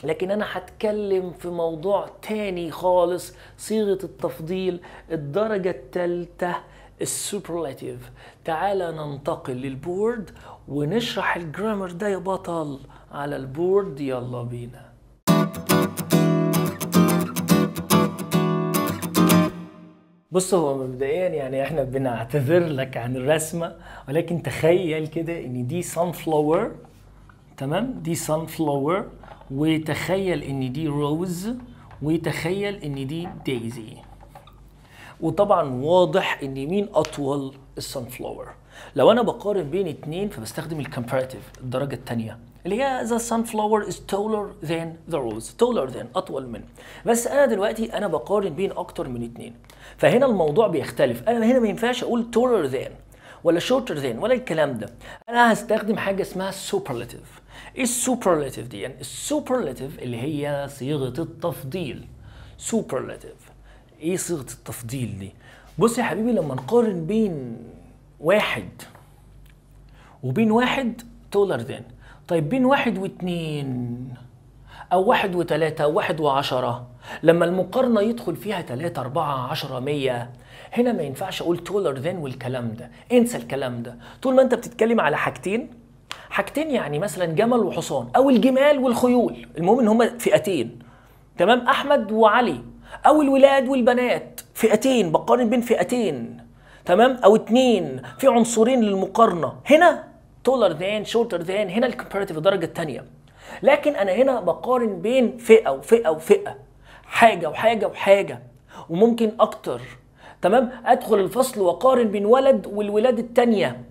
لكن انا هتكلم في موضوع تاني خالص صيغه التفضيل الدرجه الثالثه السوبرلاتيف تعال ننتقل للبورد ونشرح الجرامر ده يا بطل على البورد يلا بينا بص هو مبدئيا يعني احنا بنعتذر لك عن الرسمه ولكن تخيل كده ان دي سان فلاور تمام دي سان فلاور وتخيل ان دي روز وتخيل ان دي دايزي وطبعا واضح ان مين اطول السن فلاور لو انا بقارن بين اتنين فبستخدم الكمباراتيف الدرجه الثانيه اللي هي the sunflower is taller than the rose taller than اطول من بس انا دلوقتي انا بقارن بين اكتر من اتنين فهنا الموضوع بيختلف انا هنا ما ينفعش اقول taller than ولا shorter than ولا الكلام ده انا هستخدم حاجه اسمها superlative ايه السوبرلاتيف دي يعني السوبرلاتيف اللي هي صيغه التفضيل superlative ايه صيغه التفضيل دي بص يا حبيبي لما نقارن بين واحد وبين واحد تولر ذان طيب بين واحد واتنين او واحد وتلاتة او واحد وعشرة لما المقارنة يدخل فيها تلاتة اربعة عشرة مية هنا ما ينفعش اقول تولر ذان والكلام ده انسى الكلام ده طول ما انت بتتكلم على حاجتين حاجتين يعني مثلا جمل وحصان او الجمال والخيول المهم ان هما فئتين تمام احمد وعلي او الولاد والبنات فئتين بقارن بين فئتين تمام او اتنين في عنصرين للمقارنه هنا تولر ذان شورتر ذان هنا الكومباريتيف الدرجه الثانيه لكن انا هنا بقارن بين فئه وفئه وفئه حاجه وحاجه وحاجه وممكن اكتر تمام ادخل الفصل واقارن بين ولد والولاد الثانيه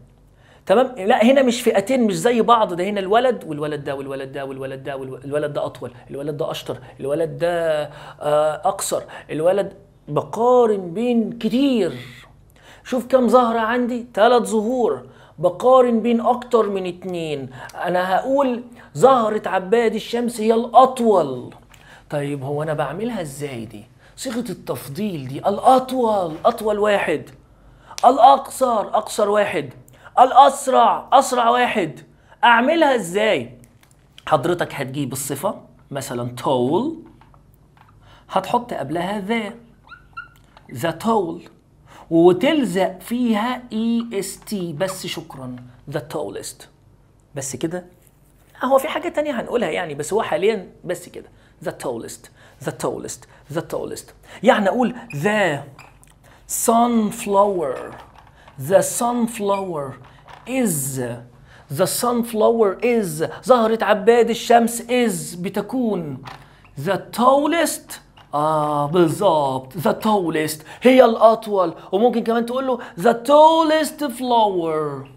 تمام لا هنا مش فئتين مش زي بعض ده هنا الولد والولد ده والولد ده والولد ده الولد ده اطول الولد ده اشطر الولد ده آه، اقصر الولد بقارن بين كتير شوف كم زهرة عندي ثلاث زهور بقارن بين اكتر من اتنين انا هقول زهرة عباد الشمس هي الاطول طيب هو انا بعملها ازاي دي صيغة التفضيل دي الاطول اطول واحد الاقصر اقصر واحد الاسرع اسرع واحد اعملها ازاي حضرتك هتجيب الصفه مثلا tall هتحط قبلها ذا ذا tall وتلزق فيها اي اس تي بس شكرا ذا تولست بس كده هو في حاجه تانية هنقولها يعني بس هو حاليا بس كده ذا تولست ذا تولست ذا تولست يعني اقول ذا sunflower the sunflower is the sunflower is زهرة عباد الشمس is بتكون the tallest آه بالظبط the tallest هي الأطول وممكن كمان تقول له the tallest flower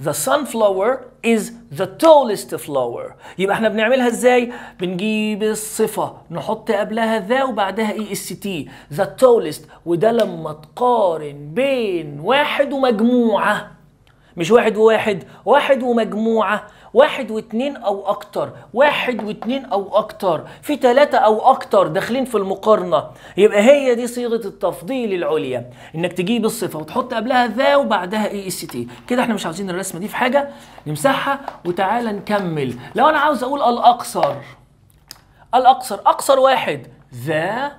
The sunflower is the tallest flower يبقى احنا بنعملها ازاي بنجيب الصفة نحط قبلها ذا وبعدها اي اس تي the tallest وده لما تقارن بين واحد ومجموعة مش واحد وواحد واحد ومجموعة واحد واتنين او اكتر واحد واتنين او اكتر في تلاتة او اكتر داخلين في المقارنة يبقى هي دي صيغة التفضيل العليا انك تجيب الصفة وتحط قبلها ذا وبعدها اي اس تي كده احنا مش عاوزين الرسمة دي في حاجة نمسحها وتعالى نكمل لو انا عاوز اقول الاقصر الاقصر اقصر واحد ذا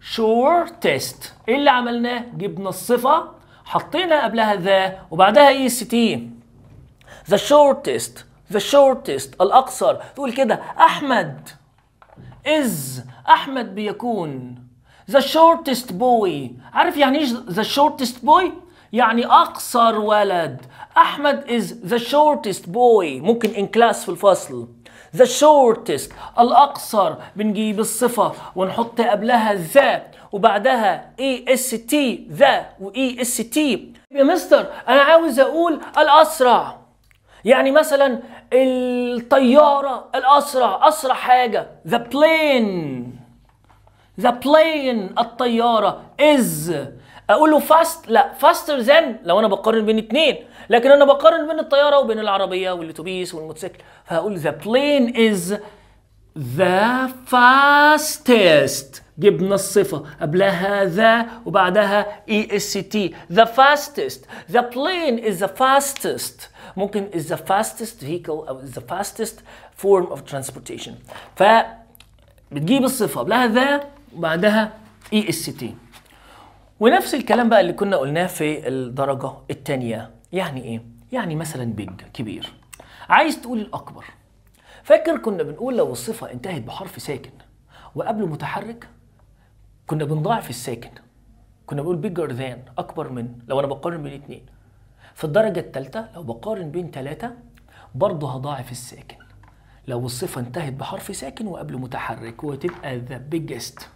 شور تيست ايه اللي عملناه جبنا الصفة حطينا قبلها ذا وبعدها اي اس تي the shortest the shortest الأقصر تقول كده أحمد is أحمد بيكون the shortest boy عارف يعني إيش the shortest boy؟ يعني أقصر ولد أحمد is the shortest boy ممكن in class في الفصل the shortest الأقصر بنجيب الصفة ونحط قبلها ذا وبعدها اي اس تي ذا واي اس تي يا مستر انا عاوز اقول الاسرع يعني مثلا الطيارة الأسرع أسرع حاجة the plane the plane الطيارة is أقول له fast لا faster than لو أنا بقارن بين اتنين لكن أنا بقارن بين الطيارة وبين العربية والأتوبيس والموتوسيكل فهقول the plane is the fastest جبنا الصفة قبلها ذا وبعدها اي اس تي the fastest the plane is the fastest ممكن is the fastest vehicle أو is the fastest form of transportation ف بتجيب الصفة قبلها ذا وبعدها اي اس تي ونفس الكلام بقى اللي كنا قلناه في الدرجة الثانية يعني ايه؟ يعني مثلا بيج كبير عايز تقول الأكبر فاكر كنا بنقول لو الصفة انتهت بحرف ساكن وقبله متحرك كنا بنضاعف الساكن كنا بنقول بيجر ذان اكبر من لو انا بقارن بين اتنين في الدرجه الثالثه لو بقارن بين ثلاثه برضه هضاعف الساكن لو الصفه انتهت بحرف ساكن وقبل متحرك وتبقى ذا بيجست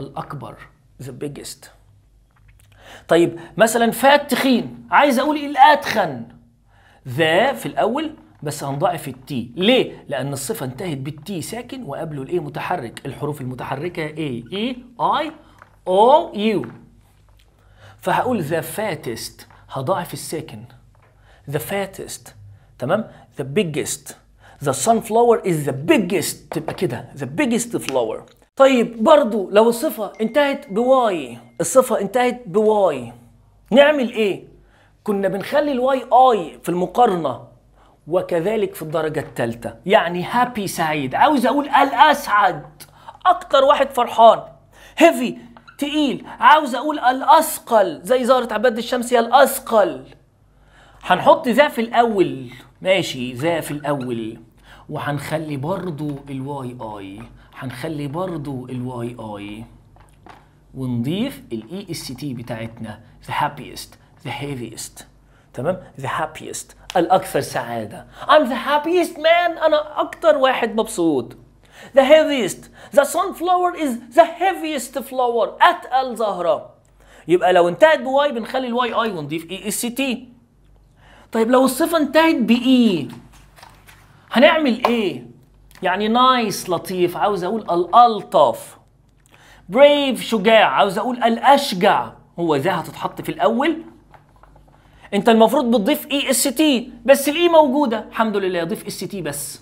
الاكبر ذا بيجست طيب مثلا فات تخين عايز اقول إيه الأتخن ذا في الاول بس هنضاعف التي ليه لان الصفه انتهت بالتي ساكن وقبله الايه متحرك الحروف المتحركه ايه اي اي او يو فهقول ذا فاتست هضاعف الساكن the fattest تمام the biggest the sunflower is the biggest تبقى كده the biggest flower طيب برضو لو الصفة انتهت بواي الصفة انتهت بواي نعمل ايه؟ كنا بنخلي الواي اي في المقارنة وكذلك في الدرجة الثالثة يعني هابي سعيد عاوز أقول الأسعد أكتر واحد فرحان هيفي تقيل عاوز أقول الأثقل زي زهرة عباد الشمس هي الأثقل هنحط ذا في الأول ماشي ذا في الأول وهنخلي برضو الواي اي هنخلي برضو الواي اي ونضيف الاي اس e تي بتاعتنا the happiest the heaviest تمام the happiest الاكثر سعاده I'm the happiest man انا اكثر واحد مبسوط the heaviest the sunflower is the heaviest flower اتقل زهره يبقى لو انتهت بواي بنخلي الواي اي ونضيف اي اس تي طيب لو الصفه انتهت باي e، هنعمل ايه يعني نايس لطيف عاوز اقول الالطف بريف شجاع عاوز اقول الاشجع هو ذا هتتحط في الاول انت المفروض بتضيف اي اس تي بس الاي e موجوده الحمد لله ضيف اس e تي بس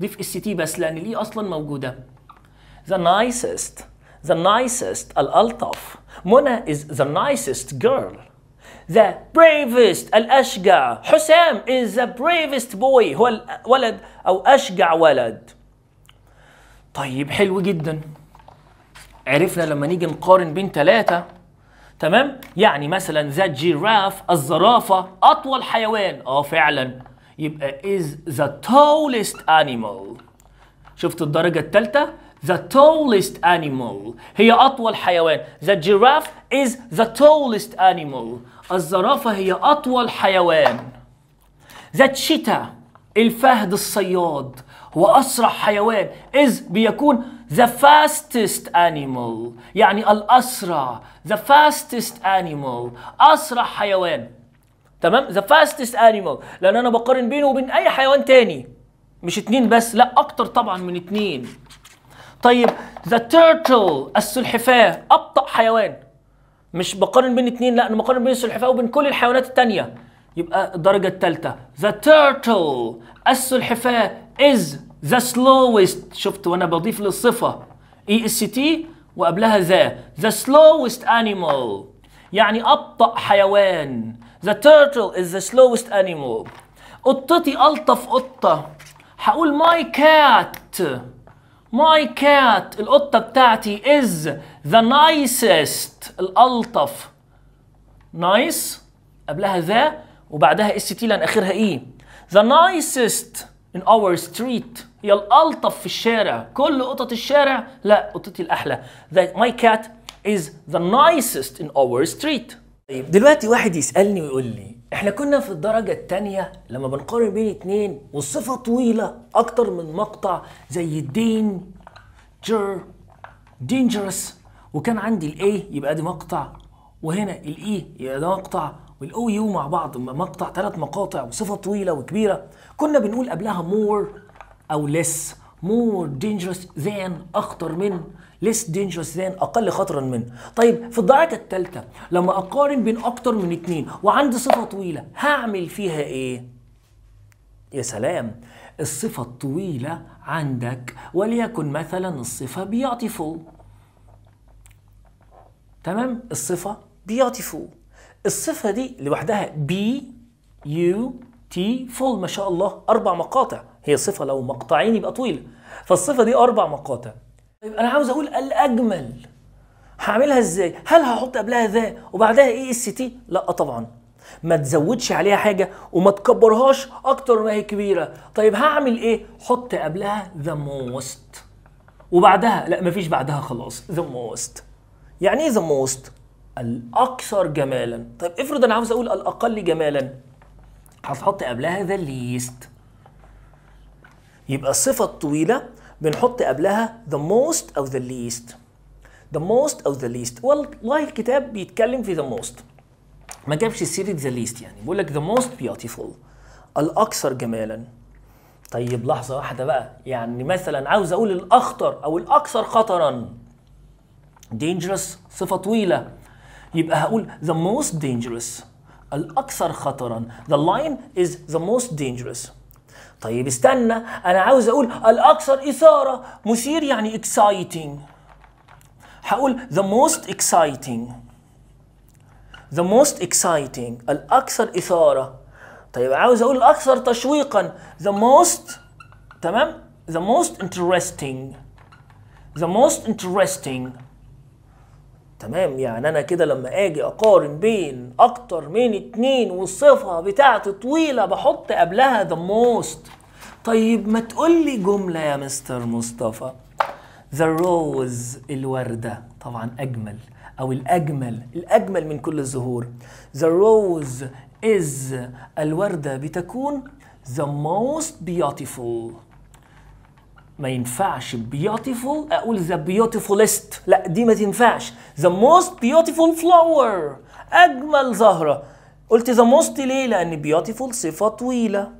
ضيف اس e تي بس لان الاي اصلا موجوده the nicest the nicest الالطف منى is the nicest girl the bravest الاشجع حسام is the bravest boy هو ولد او اشجع ولد طيب حلو جدا عرفنا لما نيجي نقارن بين ثلاثه تمام يعني مثلا ذا جيراف الزرافه اطول حيوان اه فعلا يبقى is the tallest animal شفت الدرجه الثالثه the tallest animal هي أطول حيوان the giraffe is the tallest animal الزرافة هي أطول حيوان the تشيتا الفهد الصياد هو أسرع حيوان إذ بيكون the fastest animal يعني الأسرع the fastest animal أسرع حيوان تمام the fastest animal لأن أنا بقارن بينه وبين أي حيوان تاني مش اتنين بس لا أكتر طبعا من اتنين طيب the turtle السلحفاة أبطأ حيوان مش بقارن بين اتنين لا أنا بقارن بين السلحفاة وبين كل الحيوانات التانية يبقى الدرجة الثالثة the turtle السلحفاة is the slowest شفت وانا بضيف للصفة اي اس تي وقبلها ذا the slowest animal يعني أبطأ حيوان the turtle is the slowest animal قطتي ألطف قطة هقول my cat my cat القطة بتاعتي is the nicest الألطف nice قبلها ذا وبعدها اس تي لان اخرها ايه the nicest in our street هي الالطف في الشارع كل قطط الشارع لا قطتي الاحلى that my cat is the nicest in our street طيب دلوقتي واحد يسالني ويقول لي احنا كنا في الدرجة التانية لما بنقارن بين اتنين والصفة طويلة اكتر من مقطع زي الدين جر دينجرس وكان عندي الاي يبقى دي مقطع وهنا الاي يبقى ده مقطع والاو يو مع بعض مقطع ثلاث مقاطع وصفه طويله وكبيره كنا بنقول قبلها مور او ليس مور دينجرس ذان اخطر من ليس دينجرس ذان اقل خطرا من طيب في الضاعه الثالثه لما اقارن بين اكتر من اثنين وعندي صفه طويله هعمل فيها ايه يا سلام الصفه الطويله عندك وليكن مثلا الصفه فوق تمام الصفه فوق الصفة دي لوحدها بي يو تي فول ما شاء الله أربع مقاطع هي صفة لو مقطعين يبقى طويلة فالصفة دي أربع مقاطع طيب أنا عاوز أقول الأجمل هعملها إزاي؟ هل هحط قبلها ذا وبعدها إي إس تي؟ لأ طبعًا ما تزودش عليها حاجة وما تكبرهاش أكتر ما هي كبيرة طيب هعمل إيه؟ حط قبلها ذا موست وبعدها لا مفيش بعدها خلاص ذا موست يعني إيه ذا موست؟ الاكثر جمالا طيب افرض انا عاوز اقول الاقل جمالا هتحط قبلها ذا ليست يبقى الصفه الطويله بنحط قبلها the most او the least the most او the least والله الكتاب بيتكلم في the most ما جابش سيرة the least يعني بيقول لك the most beautiful الأكثر جمالا طيب لحظة واحدة بقى يعني مثلا عاوز أقول الأخطر أو الأكثر خطرا dangerous صفة طويلة يبقى هقول the most dangerous الأكثر خطرا the lion is the most dangerous طيب استنى أنا عاوز أقول الأكثر إثارة مثير يعني exciting هقول the most exciting the most exciting الأكثر إثارة طيب عاوز أقول الأكثر تشويقا the most تمام the most interesting the most interesting تمام يعني انا كده لما اجي اقارن بين اكتر من اتنين والصفه بتاعتي طويله بحط قبلها ذا موست طيب ما تقول لي جمله يا مستر مصطفى ذا روز الورده طبعا اجمل او الاجمل الاجمل من كل الزهور ذا روز از الورده بتكون the most beautiful ما ينفعش beautiful اقول the beautifulest لا دي ما تنفعش the most beautiful flower اجمل زهره قلت the most ليه لان beautiful صفه طويله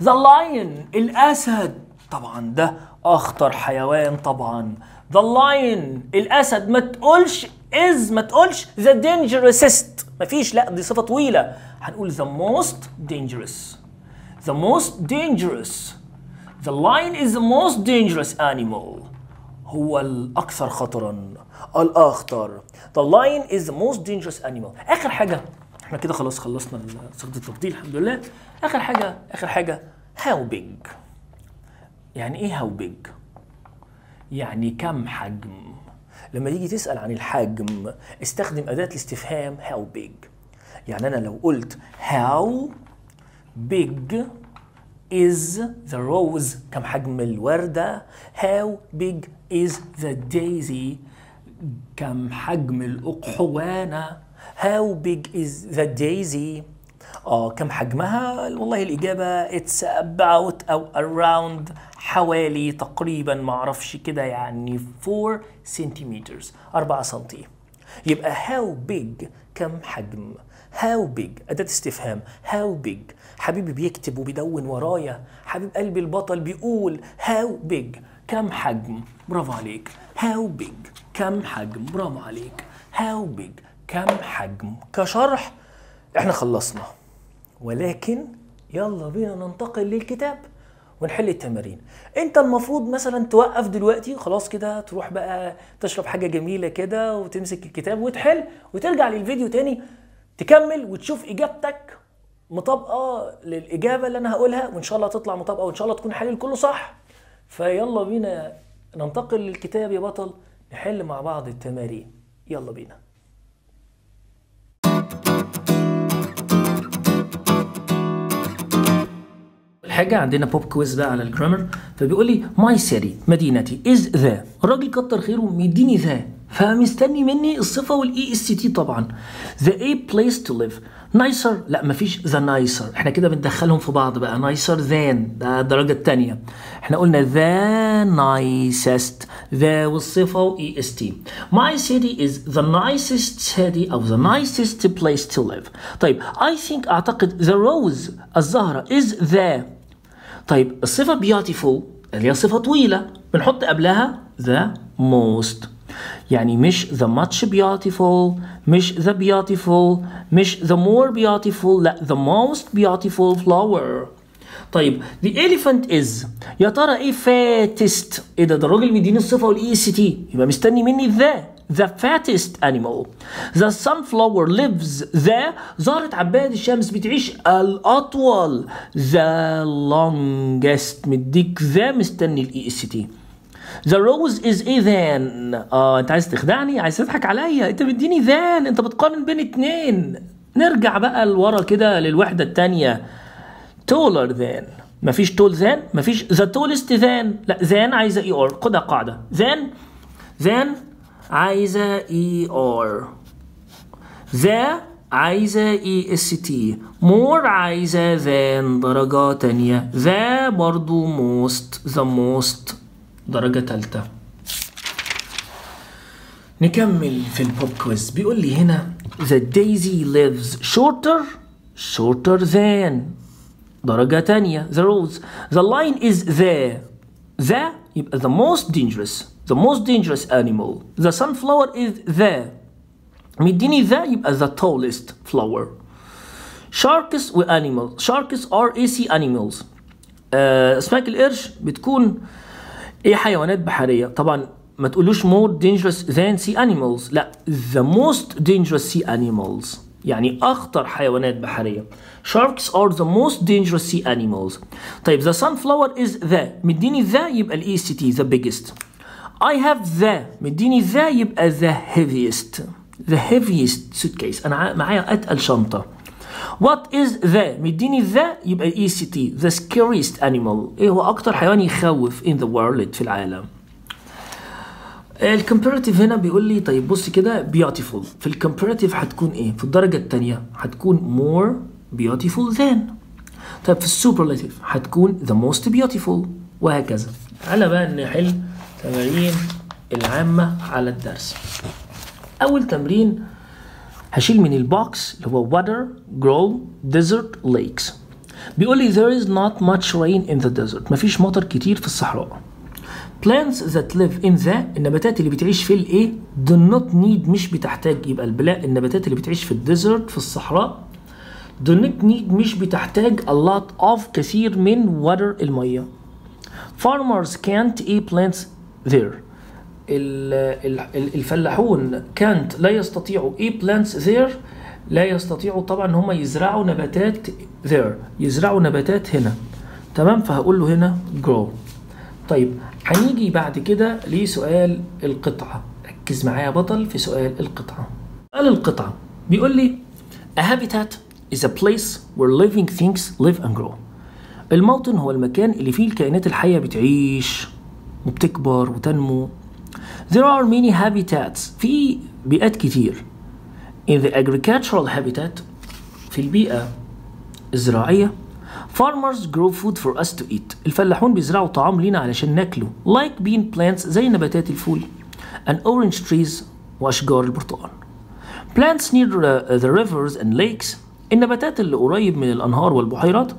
the lion الاسد طبعا ده اخطر حيوان طبعا the lion الاسد ما تقولش is ما تقولش the dangerousest مفيش لا دي صفه طويله هنقول the most dangerous the most dangerous The lion is the most dangerous animal. هو الأكثر خطرا الأخطر. The lion is the most dangerous animal. آخر حاجة احنا كده خلاص خلصنا صيغة التفضيل الحمد لله. آخر حاجة آخر حاجة how big. يعني إيه how big؟ يعني كم حجم؟ لما تيجي تسأل عن الحجم استخدم أداة الاستفهام how big. يعني أنا لو قلت how big is the rose كم حجم الوردة how big is the daisy كم حجم الأقحوانة how big is the daisy اه كم حجمها والله الإجابة it's about أو around حوالي تقريبا معرفش كده يعني 4 سنتيمترز 4 سنتي يبقى how big كم حجم هاو بيج أداة استفهام هاو بيج حبيبي بيكتب وبيدون ورايا حبيب قلبي البطل بيقول هاو بيج كم حجم برافو عليك هاو بيج كم حجم برافو عليك هاو بيج كم حجم كشرح احنا خلصنا ولكن يلا بينا ننتقل للكتاب ونحل التمارين انت المفروض مثلا توقف دلوقتي خلاص كده تروح بقى تشرب حاجه جميله كده وتمسك الكتاب وتحل وترجع للفيديو تاني تكمل وتشوف اجابتك مطابقه للاجابه اللي انا هقولها وان شاء الله تطلع مطابقه وان شاء الله تكون حلل كله صح فيلا بينا ننتقل للكتاب يا بطل نحل مع بعض التمارين يلا بينا حاجه عندنا بوب كويز بقى على الجرامر فبيقول لي ماي سيري مدينتي از ذا الراجل كتر خيره مديني ذا فمستني مني الصفة والاي اس e تي طبعا the a place to live nicer لا مفيش the nicer احنا كده بندخلهم في بعض بقى nicer than ده الدرجة التانية احنا قلنا the nicest the والصفة واي اس تي my city is the nicest city of the nicest place to live طيب I think اعتقد the rose الزهرة is the طيب الصفة beautiful اللي هي صفة طويلة بنحط قبلها the most يعني مش the much beautiful مش the beautiful مش the more beautiful لا the most beautiful flower طيب the elephant is يا ترى ايه fattest ايه ده ده الراجل مديني الصفه والاي اس تي يبقى مستني مني ذا the fattest animal the sunflower lives the زهرة عباد الشمس بتعيش الأطول the longest مديك ذا مستني الإي اس تي The rose is a than اه انت عايز تخدعني عايز تضحك عليا انت مديني ذان انت بتقارن بين اتنين نرجع بقى لورا كده للوحدة التانية تولر ذان مفيش تول ذان مفيش the tallest than لا ذان عايزة اي e ار خدها قاعدة ذان ذان عايزة اي ار ذا عايزة اي اس تي مور عايزة ذان درجة تانية ذا برضو موست ذا موست درجة تالتة نكمل في البوب كويز بيقول لي هنا The daisy lives shorter shorter than درجة تانية the rules the line is the the يبقى the most dangerous the most dangerous animal the sunflower is the مديني the يبقى the tallest flower sharks و animals sharks are AC animals uh, اسماك القرش بتكون ايه حيوانات بحريه طبعا ما تقولوش more dangerous than sea animals لا the most dangerous sea animals يعني اخطر حيوانات بحريه sharks are the most dangerous sea animals طيب the sunflower is the مديني the يبقى الاي سي تي the biggest I have the مديني the يبقى the heaviest the heaviest suitcase انا معايا اتقل شنطه وات از ذا مديني ذا يبقى الاي سي تي ذا سكيريست انيمال ايه هو اكتر حيوان يخوف ان ذا وورلد في العالم الكمبيراتيف هنا بيقول لي طيب بص كده بيوتيفول في الكمبيراتيف هتكون ايه في الدرجه الثانيه هتكون more beautiful than طيب في السوبرلاتيف هتكون the most beautiful وهكذا على بقى نحل تمارين العامه على الدرس اول تمرين هشيل من البوكس اللي هو water grow desert lakes بيقول لي there is not much rain in the desert مفيش مطر كتير في الصحراء plants that live in the النباتات اللي بتعيش في الايه do not need مش بتحتاج يبقى البلاء النباتات اللي بتعيش في الديزرت في الصحراء do not need مش بتحتاج a lot of كثير من water الميه farmers can't eat plants there الفلاحون كانت لا يستطيعوا اي بلانتس ذير لا يستطيعوا طبعا ان هم يزرعوا نباتات ذير يزرعوا نباتات هنا تمام فهقول له هنا جرو طيب هنيجي بعد كده لسؤال القطعه ركز معايا بطل في سؤال القطعه سؤال القطعه بيقول لي a habitat is a place where living things live and grow الموطن هو المكان اللي فيه الكائنات الحيه بتعيش وبتكبر وتنمو There are many habitats في بيئات كتير in the agricultural habitat في البيئة الزراعية farmers grow food for us to eat الفلاحون بيزرعوا طعام لينا علشان ناكله like bean plants زي نباتات الفول and orange trees وأشجار البرتقال plants near the rivers and lakes النباتات اللي قريب من الأنهار والبحيرات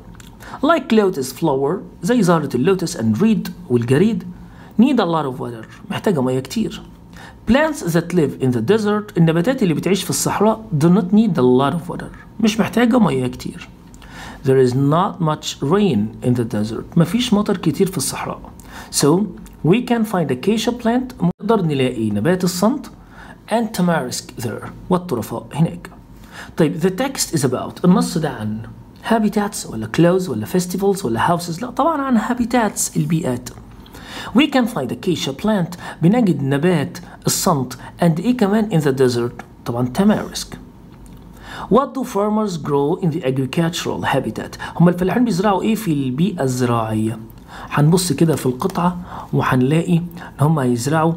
like lotus flower زي زهرة اللوتس and reed والجريد need a lot of water محتاجة مية كتير plants that live in the desert النباتات اللي بتعيش في الصحراء do not need a lot of water مش محتاجة مية كتير there is not much rain in the desert مفيش مطر كتير في الصحراء so we can find acacia plant نقدر نلاقي نبات الصمت and tamarisk there والطرفاء هناك طيب the text is about النص ده عن habitats ولا clothes ولا festivals ولا houses لا طبعا عن habitats البيئات We can find acacia plant بنجد نبات الصمت and ايه كمان in the desert طبعا tamarisk What do farmers grow in the agricultural habitat؟ هم الفلاحين بيزرعوا ايه في البيئة الزراعية؟ هنبص كده في القطعة وهنلاقي ان هم هيزرعوا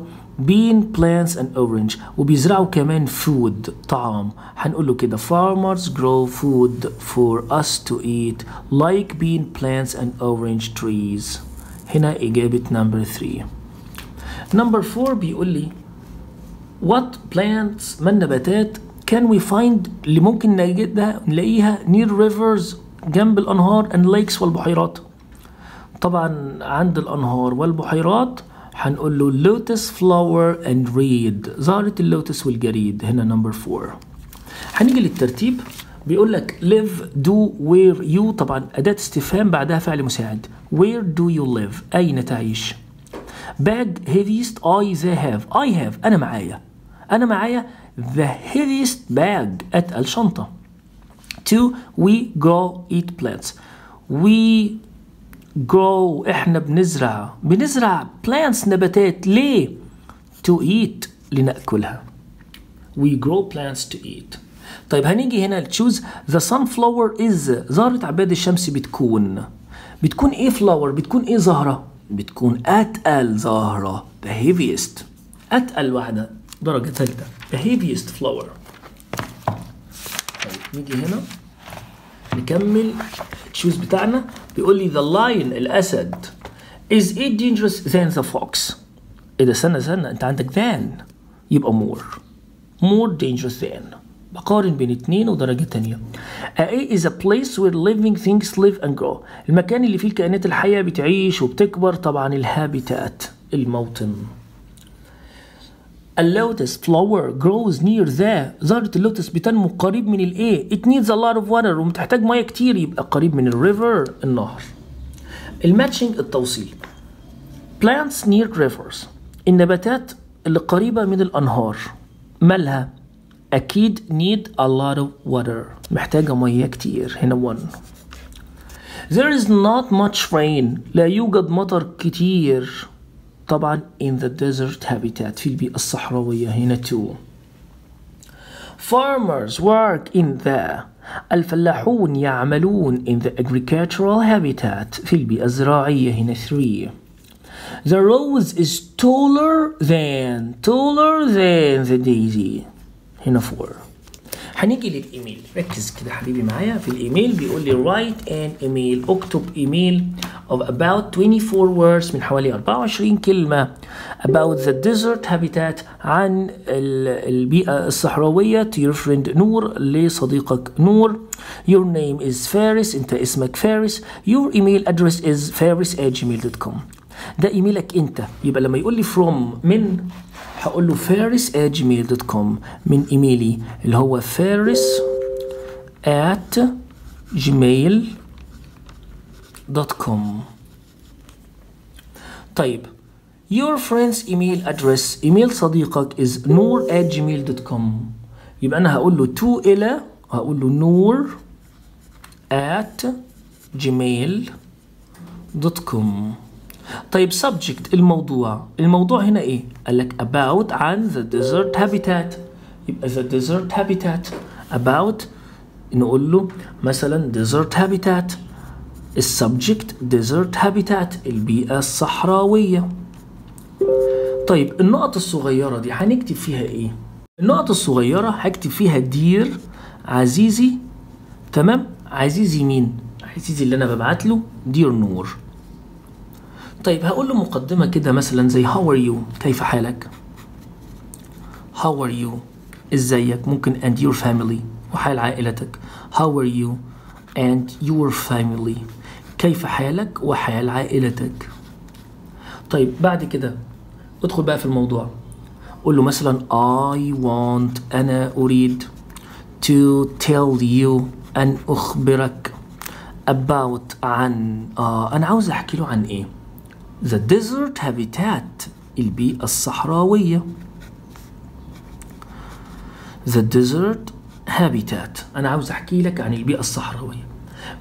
bean plants and orange وبيزرعوا كمان food طعام هنقول له كده farmers grow food for us to eat like bean plants and orange trees هنا إجابة نمبر 3 نمبر 4 بيقول لي What plants ما النباتات can we find اللي ممكن نجدها نلاقيها near rivers جنب الأنهار and lakes والبحيرات طبعا عند الأنهار والبحيرات هنقول له lotus flower and reed زهرة اللوتس والجريد هنا نمبر 4 هنيجي للترتيب بيقول لك live do where you طبعا أداة استفهام بعدها فعل مساعد where do you live أين تعيش bag heaviest I they have I have أنا معايا أنا معايا the heaviest bag أتقل الشنطة two we grow eat plants we grow احنا بنزرع بنزرع plants نباتات ليه to eat لنأكلها we grow plants to eat طيب هنيجي هنا تشوز ذا سان فلاور از زهره عباد الشمس بتكون بتكون ايه فلاور بتكون ايه زهره بتكون اتقل زهره the heaviest اتقل واحده درجه ثالثه the heaviest flower طيب نيجي هنا نكمل تشوز بتاعنا بيقول لي the lion الاسد is it dangerous than the fox ايه ده استنى استنى انت عندك than يبقى more more dangerous than بقارن بين اتنين ودرجة تانية A is a place where living things live and grow المكان اللي فيه الكائنات الحية بتعيش وبتكبر طبعا الهابيتات الموطن A lotus flower grows near the زهرة اللوتس بتنمو قريب من الايه it needs a lot of water وبتحتاج مية كتير يبقى قريب من الريفر النهر الماتشنج التوصيل plants near rivers النباتات اللي قريبة من الأنهار مالها أكيد need a lot of water محتاجة مية كتير هنا one There is not much rain لا يوجد مطر كتير طبعا in the desert habitat في البيئة الصحراوية هنا two Farmers work in the الفلاحون يعملون in the agricultural habitat في البيئة الزراعية هنا 3 The rose is taller than taller than the daisy هنا فور هنيجي للايميل ركز كده حبيبي معايا في الايميل بيقول لي رايت ان ايميل اكتب ايميل of about 24 words من حوالي 24 كلمة about the desert habitat عن البيئة الصحراوية to your friend نور لصديقك نور your name is فارس انت اسمك فارس your email address is faris ده ايميلك انت يبقى لما يقول لي فروم من هقول له فارس at gmail.com من ايميلي اللي هو فارس at gmail.com طيب Your friend's email address ايميل صديقك is نور at gmail.com يبقى انا هقول له تو الى هقول له نور at gmail.com طيب subject الموضوع الموضوع هنا ايه قال لك about عن the desert habitat يبقى the desert habitat about نقول له مثلا desert habitat السبجكت desert habitat البيئة الصحراوية طيب النقط الصغيرة دي هنكتب فيها ايه النقط الصغيرة هكتب فيها دير عزيزي تمام عزيزي مين عزيزي اللي انا ببعت له دير نور طيب هقول له مقدمة كده مثلا زي how are you كيف حالك how are you ازيك ممكن and your family وحال عائلتك how are you and your family كيف حالك وحال عائلتك طيب بعد كده ادخل بقى في الموضوع قول له مثلا I want أنا أريد to tell you أن أخبرك about عن آه أنا عاوز أحكي له عن إيه The desert habitat البيئة الصحراوية The desert habitat أنا عاوز أحكي لك عن البيئة الصحراوية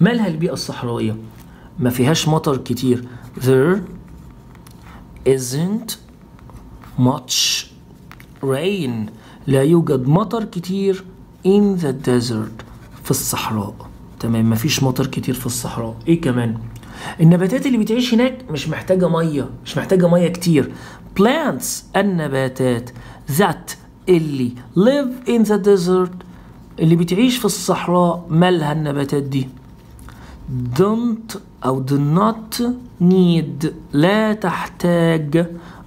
مالها البيئة الصحراوية؟ ما فيهاش مطر كتير There isn't much rain لا يوجد مطر كتير in the desert في الصحراء تمام مفيش مطر كتير في الصحراء ايه كمان النباتات اللي بتعيش هناك مش محتاجة مية مش محتاجة مية كتير plants النباتات ذات اللي live in the desert اللي بتعيش في الصحراء مالها النباتات دي don't أو do not need لا تحتاج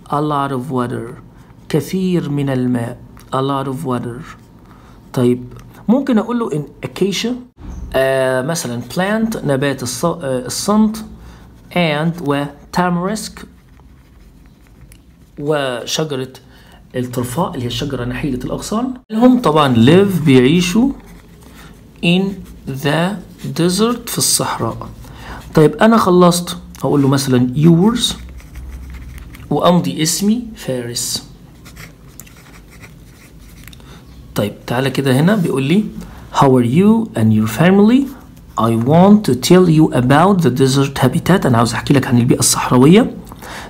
a lot of water كثير من الماء a lot of water طيب ممكن أقول له in acacia آه، مثلا plant نبات الصنط آه، and و tamarisk وشجرة الطرفاء اللي هي الشجرة نحيلة الأغصان هم طبعا live بيعيشوا in the desert في الصحراء طيب أنا خلصت أقول له مثلا yours وأمضي اسمي فارس طيب تعالى كده هنا بيقول لي How are you and your family? I want to tell you about the desert habitat and عاوز أحكي لك عن البيئة الصحراوية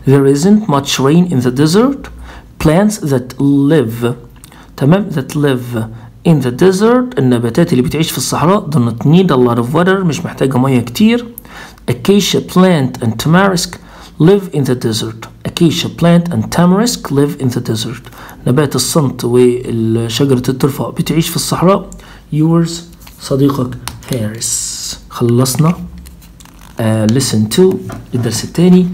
There isn't much rain in the desert Plants that live تمام that live in the desert النباتات اللي بتعيش في الصحراء do not need a lot of water مش محتاجة مية كتير Acacia plant and tamarisk live in the desert acacia plant and tamarisk live in the desert نبات الصمت وشجرة الترفة بتعيش في الصحراء yours صديقك فارس خلصنا uh, تو الدرس الثاني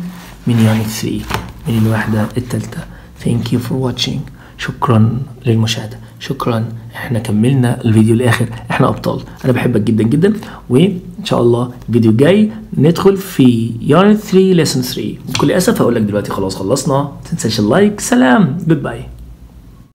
من يوم 3 من الوحدة الثالثة thank you for watching شكرا للمشاهدة شكرا احنا كملنا الفيديو الاخر احنا ابطال انا بحبك جدا جدا وان شاء الله الفيديو الجاي ندخل في يونت 3 ليسن 3 بكل اسف هقول لك دلوقتي خلاص خلصنا ما تنساش اللايك سلام جود باي